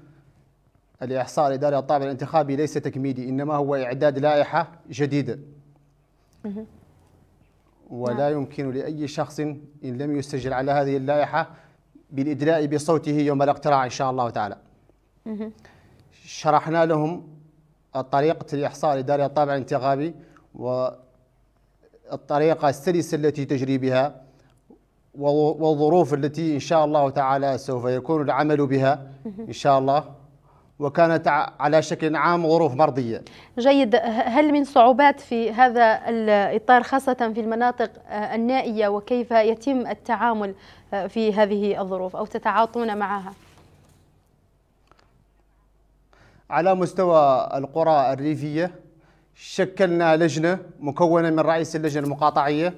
Speaker 18: الإحصاء الإداري الطابع الانتخابي ليس تكميلي إنما هو إعداد لائحة جديدة ولا نعم. يمكن لأي شخص إن لم يسجل على هذه اللائحة بالإدلاء بصوته يوم الاقتراع إن شاء الله تعالى شرحنا لهم طريقة الإحصاء لدار الطابع الانتخابي والطريقة السلسة التي تجري بها والظروف التي إن شاء الله تعالى سوف يكون العمل بها إن شاء الله وكانت على شكل عام ظروف مرضية
Speaker 1: جيد هل من صعوبات في هذا الإطار خاصة في المناطق آه، النائية وكيف يتم التعامل آه، في هذه الظروف أو تتعاطون معها؟
Speaker 18: على مستوى القرى الريفية شكلنا لجنة مكونة من رئيس اللجنة المقاطعية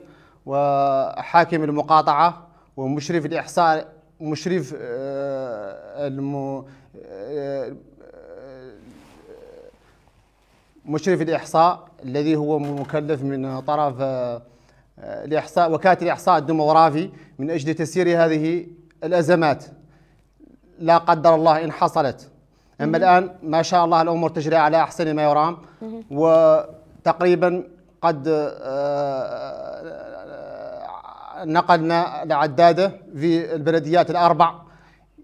Speaker 18: وحاكم المقاطعة ومشرف الإحصاء مشرف آه، مشرف الإحصاء الذي هو مكلف من طرف آه، الإحصاء وكالة الإحصاء الديموغرافي من أجل تسيير هذه الأزمات لا قدر الله إن حصلت أما الآن ما شاء الله الأمور تجري على أحسن ما يرام وتقريبا قد آه، آه، نقلنا العدادة في البلديات الأربع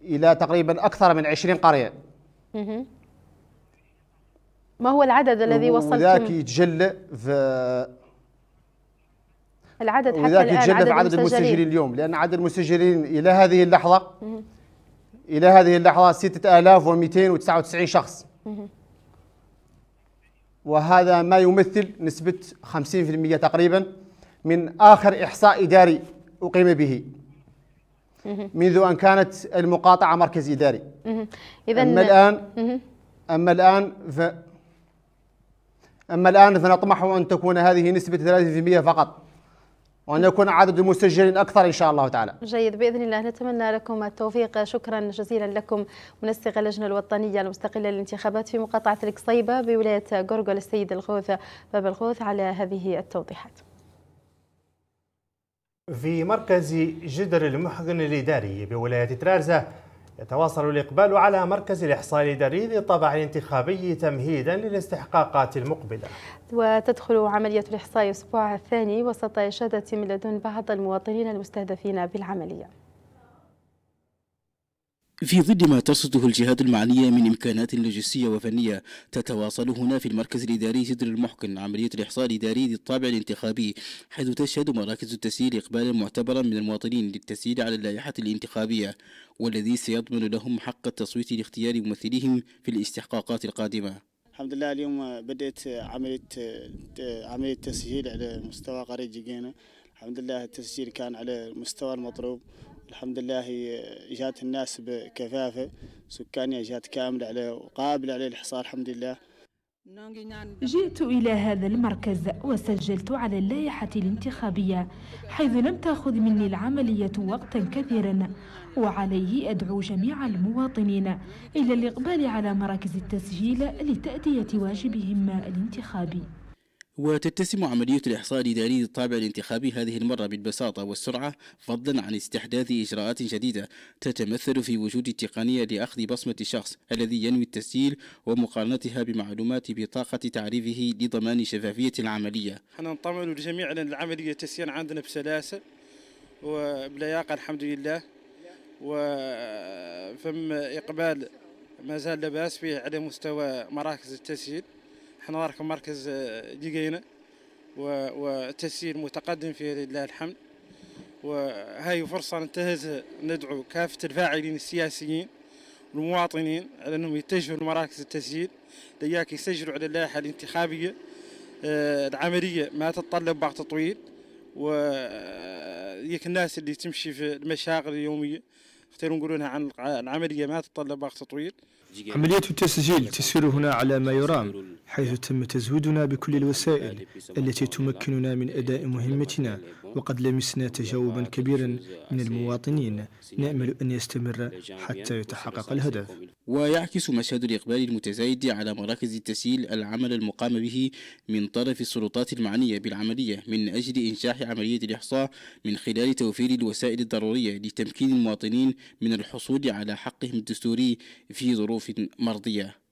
Speaker 18: الى تقريبا اكثر من 20 قريه
Speaker 1: ما هو العدد الذي وصلتم ذاك
Speaker 18: يتجلى في
Speaker 1: العدد حتى الان يتجلى عدد في عدد المسجلين
Speaker 18: اليوم لان عدد المسجلين الى هذه اللحظه الى هذه اللحظه 6299 شخص وهذا ما يمثل نسبه 50% تقريبا من اخر احصاء اداري اقيم به منذ أن كانت المقاطعة مركز إداري
Speaker 1: إذا أما الآن
Speaker 18: أما الآن ف أما الآن فنطمح أن تكون هذه نسبة 30% فقط وأن يكون عدد المسجلين أكثر إن شاء
Speaker 1: الله تعالى جيد بإذن الله نتمنى لكم التوفيق شكرا جزيلا لكم منسق اللجنة الوطنية المستقلة للانتخابات في مقاطعة القصيبة بولاية غورغول السيد الغوث باب الغوث على هذه التوضيحات
Speaker 2: في مركز جدر المحقن الإداري بولاية ترارزة يتواصل الإقبال على مركز الإحصاء الإداري للطابع الانتخابي تمهيدا للاستحقاقات المقبلة
Speaker 1: وتدخل عملية الإحصاء أسبوعها الثاني وسط إشادة من لدن بعض المواطنين المستهدفين بالعملية
Speaker 12: في ضد ما ترصده الجهات المعنية من إمكانات لوجستية وفنية تتواصل هنا في المركز الإداري سدر المحقن عملية الإحصاء الإداري ذي الطابع الانتخابي حيث تشهد مراكز التسجيل إقبالا معتبرا من المواطنين للتسجيل على اللائحة الانتخابية والذي سيضمن لهم حق التصويت لاختيار ممثليهم في الاستحقاقات القادمة
Speaker 4: الحمد لله اليوم بدأت عملية عملية تسجيل على مستوى قرية جيجينا الحمد لله التسجيل كان على المستوى المطلوب الحمد لله جات الناس بكثافة سكانها جات كاملة عليه وقابلة عليه الحصار الحمد لله
Speaker 8: جئت إلى هذا المركز وسجلت على اللائحة الانتخابية حيث لم تأخذ مني العملية وقتا كثيرا وعليه أدعو جميع المواطنين إلى الإقبال على مراكز التسجيل لتأدية واجبهم الانتخابي
Speaker 12: وتتسم عملية الإحصاء الإداري للطابع الانتخابي هذه المرة بالبساطة والسرعة فضلا عن استحداث إجراءات جديدة تتمثل في وجود التقنية لأخذ بصمة الشخص الذي ينوي التسجيل ومقارنتها بمعلومات بطاقة تعريفه لضمان شفافية العملية
Speaker 11: نحن نطمئن الجميع أن العملية تسير عندنا بسلاسة وبلياقة الحمد لله وفم إقبال ما زال لباس فيه على مستوى مراكز التسجيل احنا نعرف مركز لقينا آه، وتسيير متقدم في لله الحمد وهي فرصة ننتهزها ندعو كافة الفاعلين السياسيين والمواطنين على أنهم يتجهوا لمراكز التسجيل لياك يسجلوا على اللائحة الانتخابية آه، العملية ما تتطلب وقت طويل وياك آه، الناس اللي تمشي في المشاغل اليومية اختاروا نقولونها عن العملية ما تتطلب وقت طويل
Speaker 4: عملية التسجيل تسير هنا على ما يرام حيث تم تزويدنا بكل الوسائل التي تمكننا من أداء مهمتنا وقد لمسنا تجاوبا كبيرا من المواطنين نأمل أن يستمر حتى يتحقق الهدف
Speaker 12: ويعكس مشهد الإقبال المتزايد على مراكز التسهيل العمل المقام به من طرف السلطات المعنية بالعملية من أجل إنجاح عملية الإحصاء من خلال توفير الوسائل الضرورية لتمكين المواطنين من الحصول على حقهم الدستوري في ظروف مرضية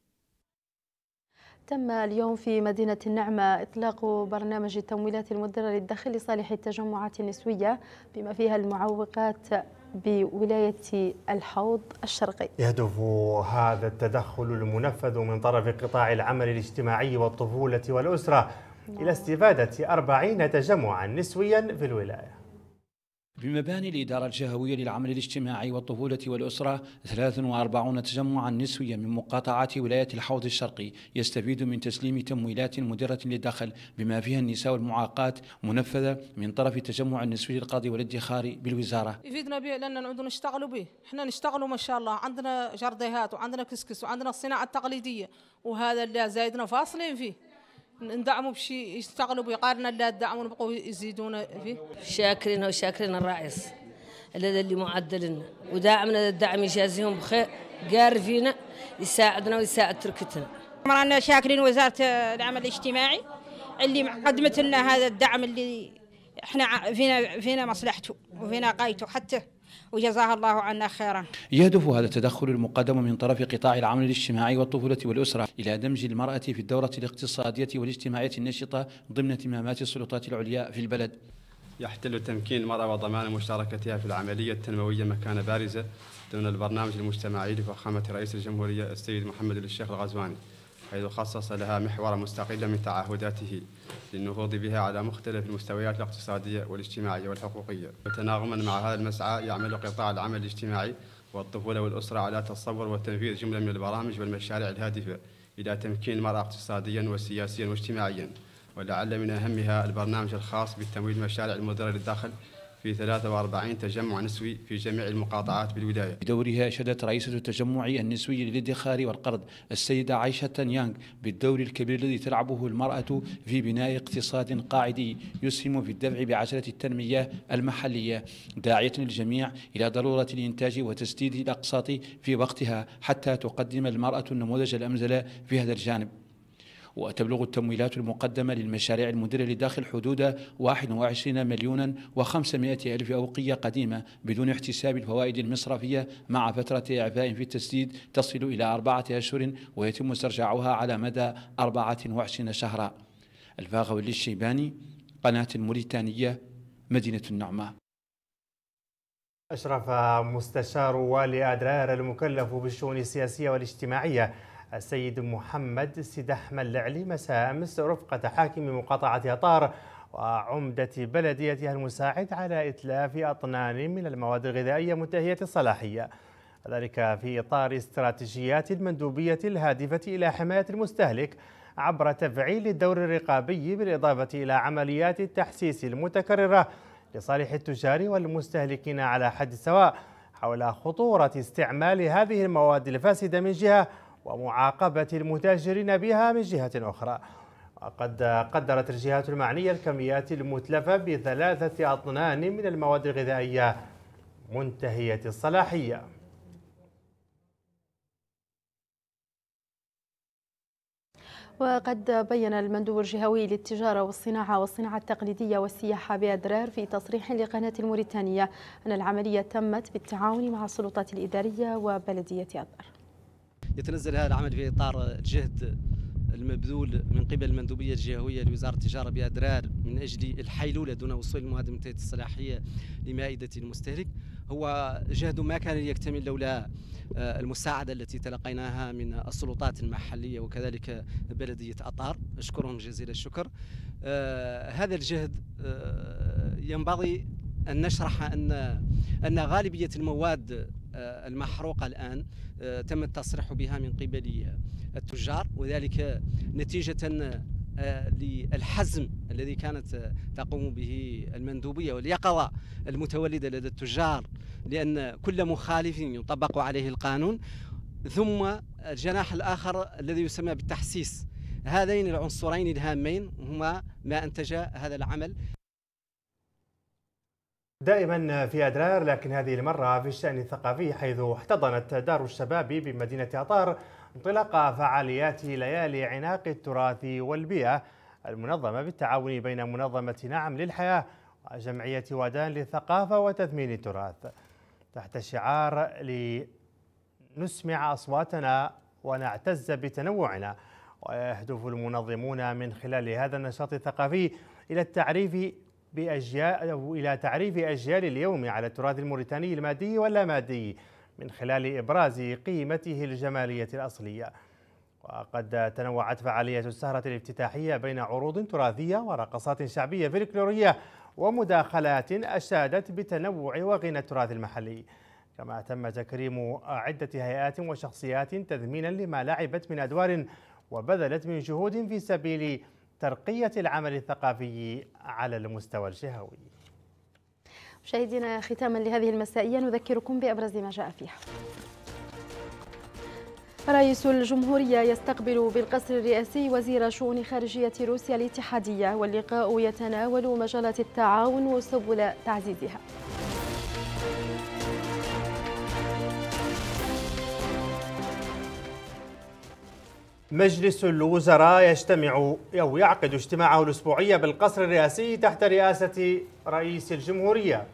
Speaker 1: تم اليوم في مدينة النعمة إطلاق برنامج التمويلات المدرة للدخل لصالح التجمعات النسوية بما فيها المعوقات بولاية الحوض الشرقي
Speaker 2: يهدف هذا التدخل المنفذ من طرف قطاع العمل الاجتماعي والطفولة والأسرة إلى استفادة 40 تجمعا نسويا في الولاية
Speaker 9: بمباني الإدارة الجهوية للعمل الاجتماعي والطفولة والأسرة 43 تجمعا نسويا من مقاطعة ولاية الحوض الشرقي يستفيد من تسليم تمويلات مدرة للدخل بما فيها النساء والمعاقات منفذة من طرف تجمع النسوي القاضي والادخار بالوزارة
Speaker 10: يفيدنا به لأننا نعود نشتغل به احنا نشتغل ما شاء الله عندنا جرديهات وعندنا كسكس وعندنا الصناعة التقليدية وهذا اللي زايدنا فاصلين فيه ندعموا بشيء يشتغلوا بيقارنا لا دعموا نبقوا يزيدونا فيه
Speaker 3: شاكرين وشاكرين الرئيس الذي اللي معدلنا وداعمنا الدعم يجازيهم بخير قار فينا
Speaker 10: يساعدنا ويساعد تركتنا رانا شاكرين وزاره العمل الاجتماعي اللي قدمت لنا هذا الدعم اللي احنا فينا فينا مصلحته وفينا قايته حتى وجزاها الله عنا خيرا
Speaker 9: يهدف هذا التدخل المقدم من طرف قطاع العمل الاجتماعي والطفولة والأسرة إلى دمج المرأة في الدورة الاقتصادية والاجتماعية النشطة ضمن اهتمامات السلطات العليا في البلد
Speaker 18: يحتل تمكين المرأة وضمان مشاركتها في العملية التنموية مكانة بارزة ضمن البرنامج المجتمعي لفخامة رئيس الجمهورية السيد محمد الشيخ الغزواني حيث خصص لها محورا مستقلا من تعهداته للنهوض بها على مختلف المستويات الاقتصادية والاجتماعية والحقوقية وتناغما مع هذا المسعى يعمل قطاع العمل الاجتماعي والطفولة والأسرة على تصور وتنفيذ جملة من البرامج والمشاريع الهادفة إلى تمكين المرأة اقتصاديا وسياسيا واجتماعيا ولعل من أهمها البرنامج الخاص بتمويل مشاريع المدره للداخل في 43 تجمع
Speaker 9: نسوي في جميع المقاطعات بالولاية بدورها شهدت رئيسة التجمع النسوي للادخار والقرض السيدة عائشة يانغ بالدور الكبير الذي تلعبه المرأة في بناء اقتصاد قاعدي يسهم في الدفع بعجلة التنمية المحلية داعية الجميع إلى ضرورة الإنتاج وتسديد الأقساط في وقتها حتى تقدم المرأة النموذج الأمثل في هذا الجانب وتبلغ التمويلات المقدمة للمشاريع المديرة لداخل حدود 21 مليون و500 ألف أوقية قديمة بدون احتساب الفوائد المصرفية مع فترة إعفاء في التسديد تصل إلى أربعة أشهر ويتم استرجاعها على مدى 24 شهرا الفاغوي للشيباني قناة الموريتانية مدينة النعمان
Speaker 2: أشرف مستشار والي أدرار المكلف بالشؤون السياسية والاجتماعية السيد محمد احمد العلي مساء أمس رفقة حاكم مقاطعة أطار وعمدة بلديتها المساعد على إتلاف أطنان من المواد الغذائية منتهية الصلاحية ذلك في إطار استراتيجيات المندوبية الهادفة إلى حماية المستهلك عبر تفعيل الدور الرقابي بالإضافة إلى عمليات التحسيس المتكررة لصالح التجار والمستهلكين على حد سواء حول خطورة استعمال هذه المواد الفاسدة من جهة ومعاقبة المتاجرين بها من جهة أخرى وقد قدرت الجهات المعنية الكميات المتلفة بثلاثة أطنان من المواد الغذائية منتهية الصلاحية
Speaker 1: وقد بين المندوب الجهوي للتجارة والصناعة والصناعة التقليدية والسياحة بأدرار في تصريح لقناة الموريتانية أن العملية تمت بالتعاون مع السلطات الإدارية وبلدية أدرار
Speaker 13: يتنزل
Speaker 4: هذا العمل في اطار الجهد المبذول من قبل المندوبيه الجهويه لوزاره التجاره بادرار من اجل الحيلوله دون وصول المواد المنتهيه الصلاحيه لمائده المستهلك هو جهد ما كان يكتمل لولا آه، المساعده التي تلقيناها من السلطات المحليه وكذلك بلديه اطار اشكرهم جزيل الشكر آه، هذا الجهد آه، ينبغي ان نشرح ان ان غالبيه المواد آه، المحروقة الآن آه، تم التصريح بها من قبل آه، التجار وذلك نتيجة للحزم الذي كانت تقوم به المندوبية واليقظة المتولدة لدى التجار لأن كل مخالف يطبق عليه القانون ثم الجناح الآخر الذي يسمى بالتحسيس هذين العنصرين الهامين هما
Speaker 2: ما أنتج هذا العمل دائما في أدرار لكن هذه المرة في الشأن الثقافي حيث احتضنت دار الشباب بمدينة أطار انطلاق فعاليات ليالي عناق التراث والبيئة المنظمة بالتعاون بين منظمة نعم للحياة وجمعية ودان للثقافة وتثمين التراث تحت شعار لنسمع أصواتنا ونعتز بتنوعنا ويهدف المنظمون من خلال هذا النشاط الثقافي إلى التعريف بأجيال أو إلى تعريف أجيال اليوم على التراث الموريتاني المادي واللامادي من خلال إبراز قيمته الجمالية الأصلية وقد تنوعت فعالية السهرة الافتتاحية بين عروض تراثية ورقصات شعبية فلكلورية ومداخلات أشادت بتنوع وغنى التراث المحلي كما تم تكريم عدة هيئات وشخصيات تذمينا لما لعبت من أدوار وبذلت من جهود في سبيل ترقية العمل الثقافي على المستوى الشهوي
Speaker 1: مشاهدينا ختاما لهذه المسائية نذكركم بأبرز ما جاء فيها رئيس الجمهورية يستقبل بالقصر الرئاسي وزير شؤون خارجية روسيا الاتحادية واللقاء يتناول مجالات التعاون وسبل تعزيزها
Speaker 2: مجلس الوزراء يجتمع أو يعقد اجتماعه الأسبوعي بالقصر الرئاسي تحت رئاسة رئيس الجمهورية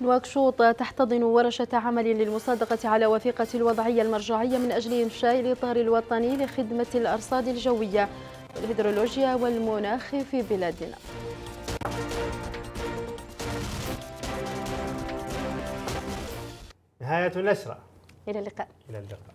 Speaker 1: نواكشوط تحتضن ورشة عمل للمصادقة على وثيقة الوضعية المرجعية من أجل إنشاء الإطار الوطني لخدمة الأرصاد الجوية والهيدرولوجيا والمناخ في بلادنا
Speaker 2: نهاية النشرة إلى اللقاء إلى اللقاء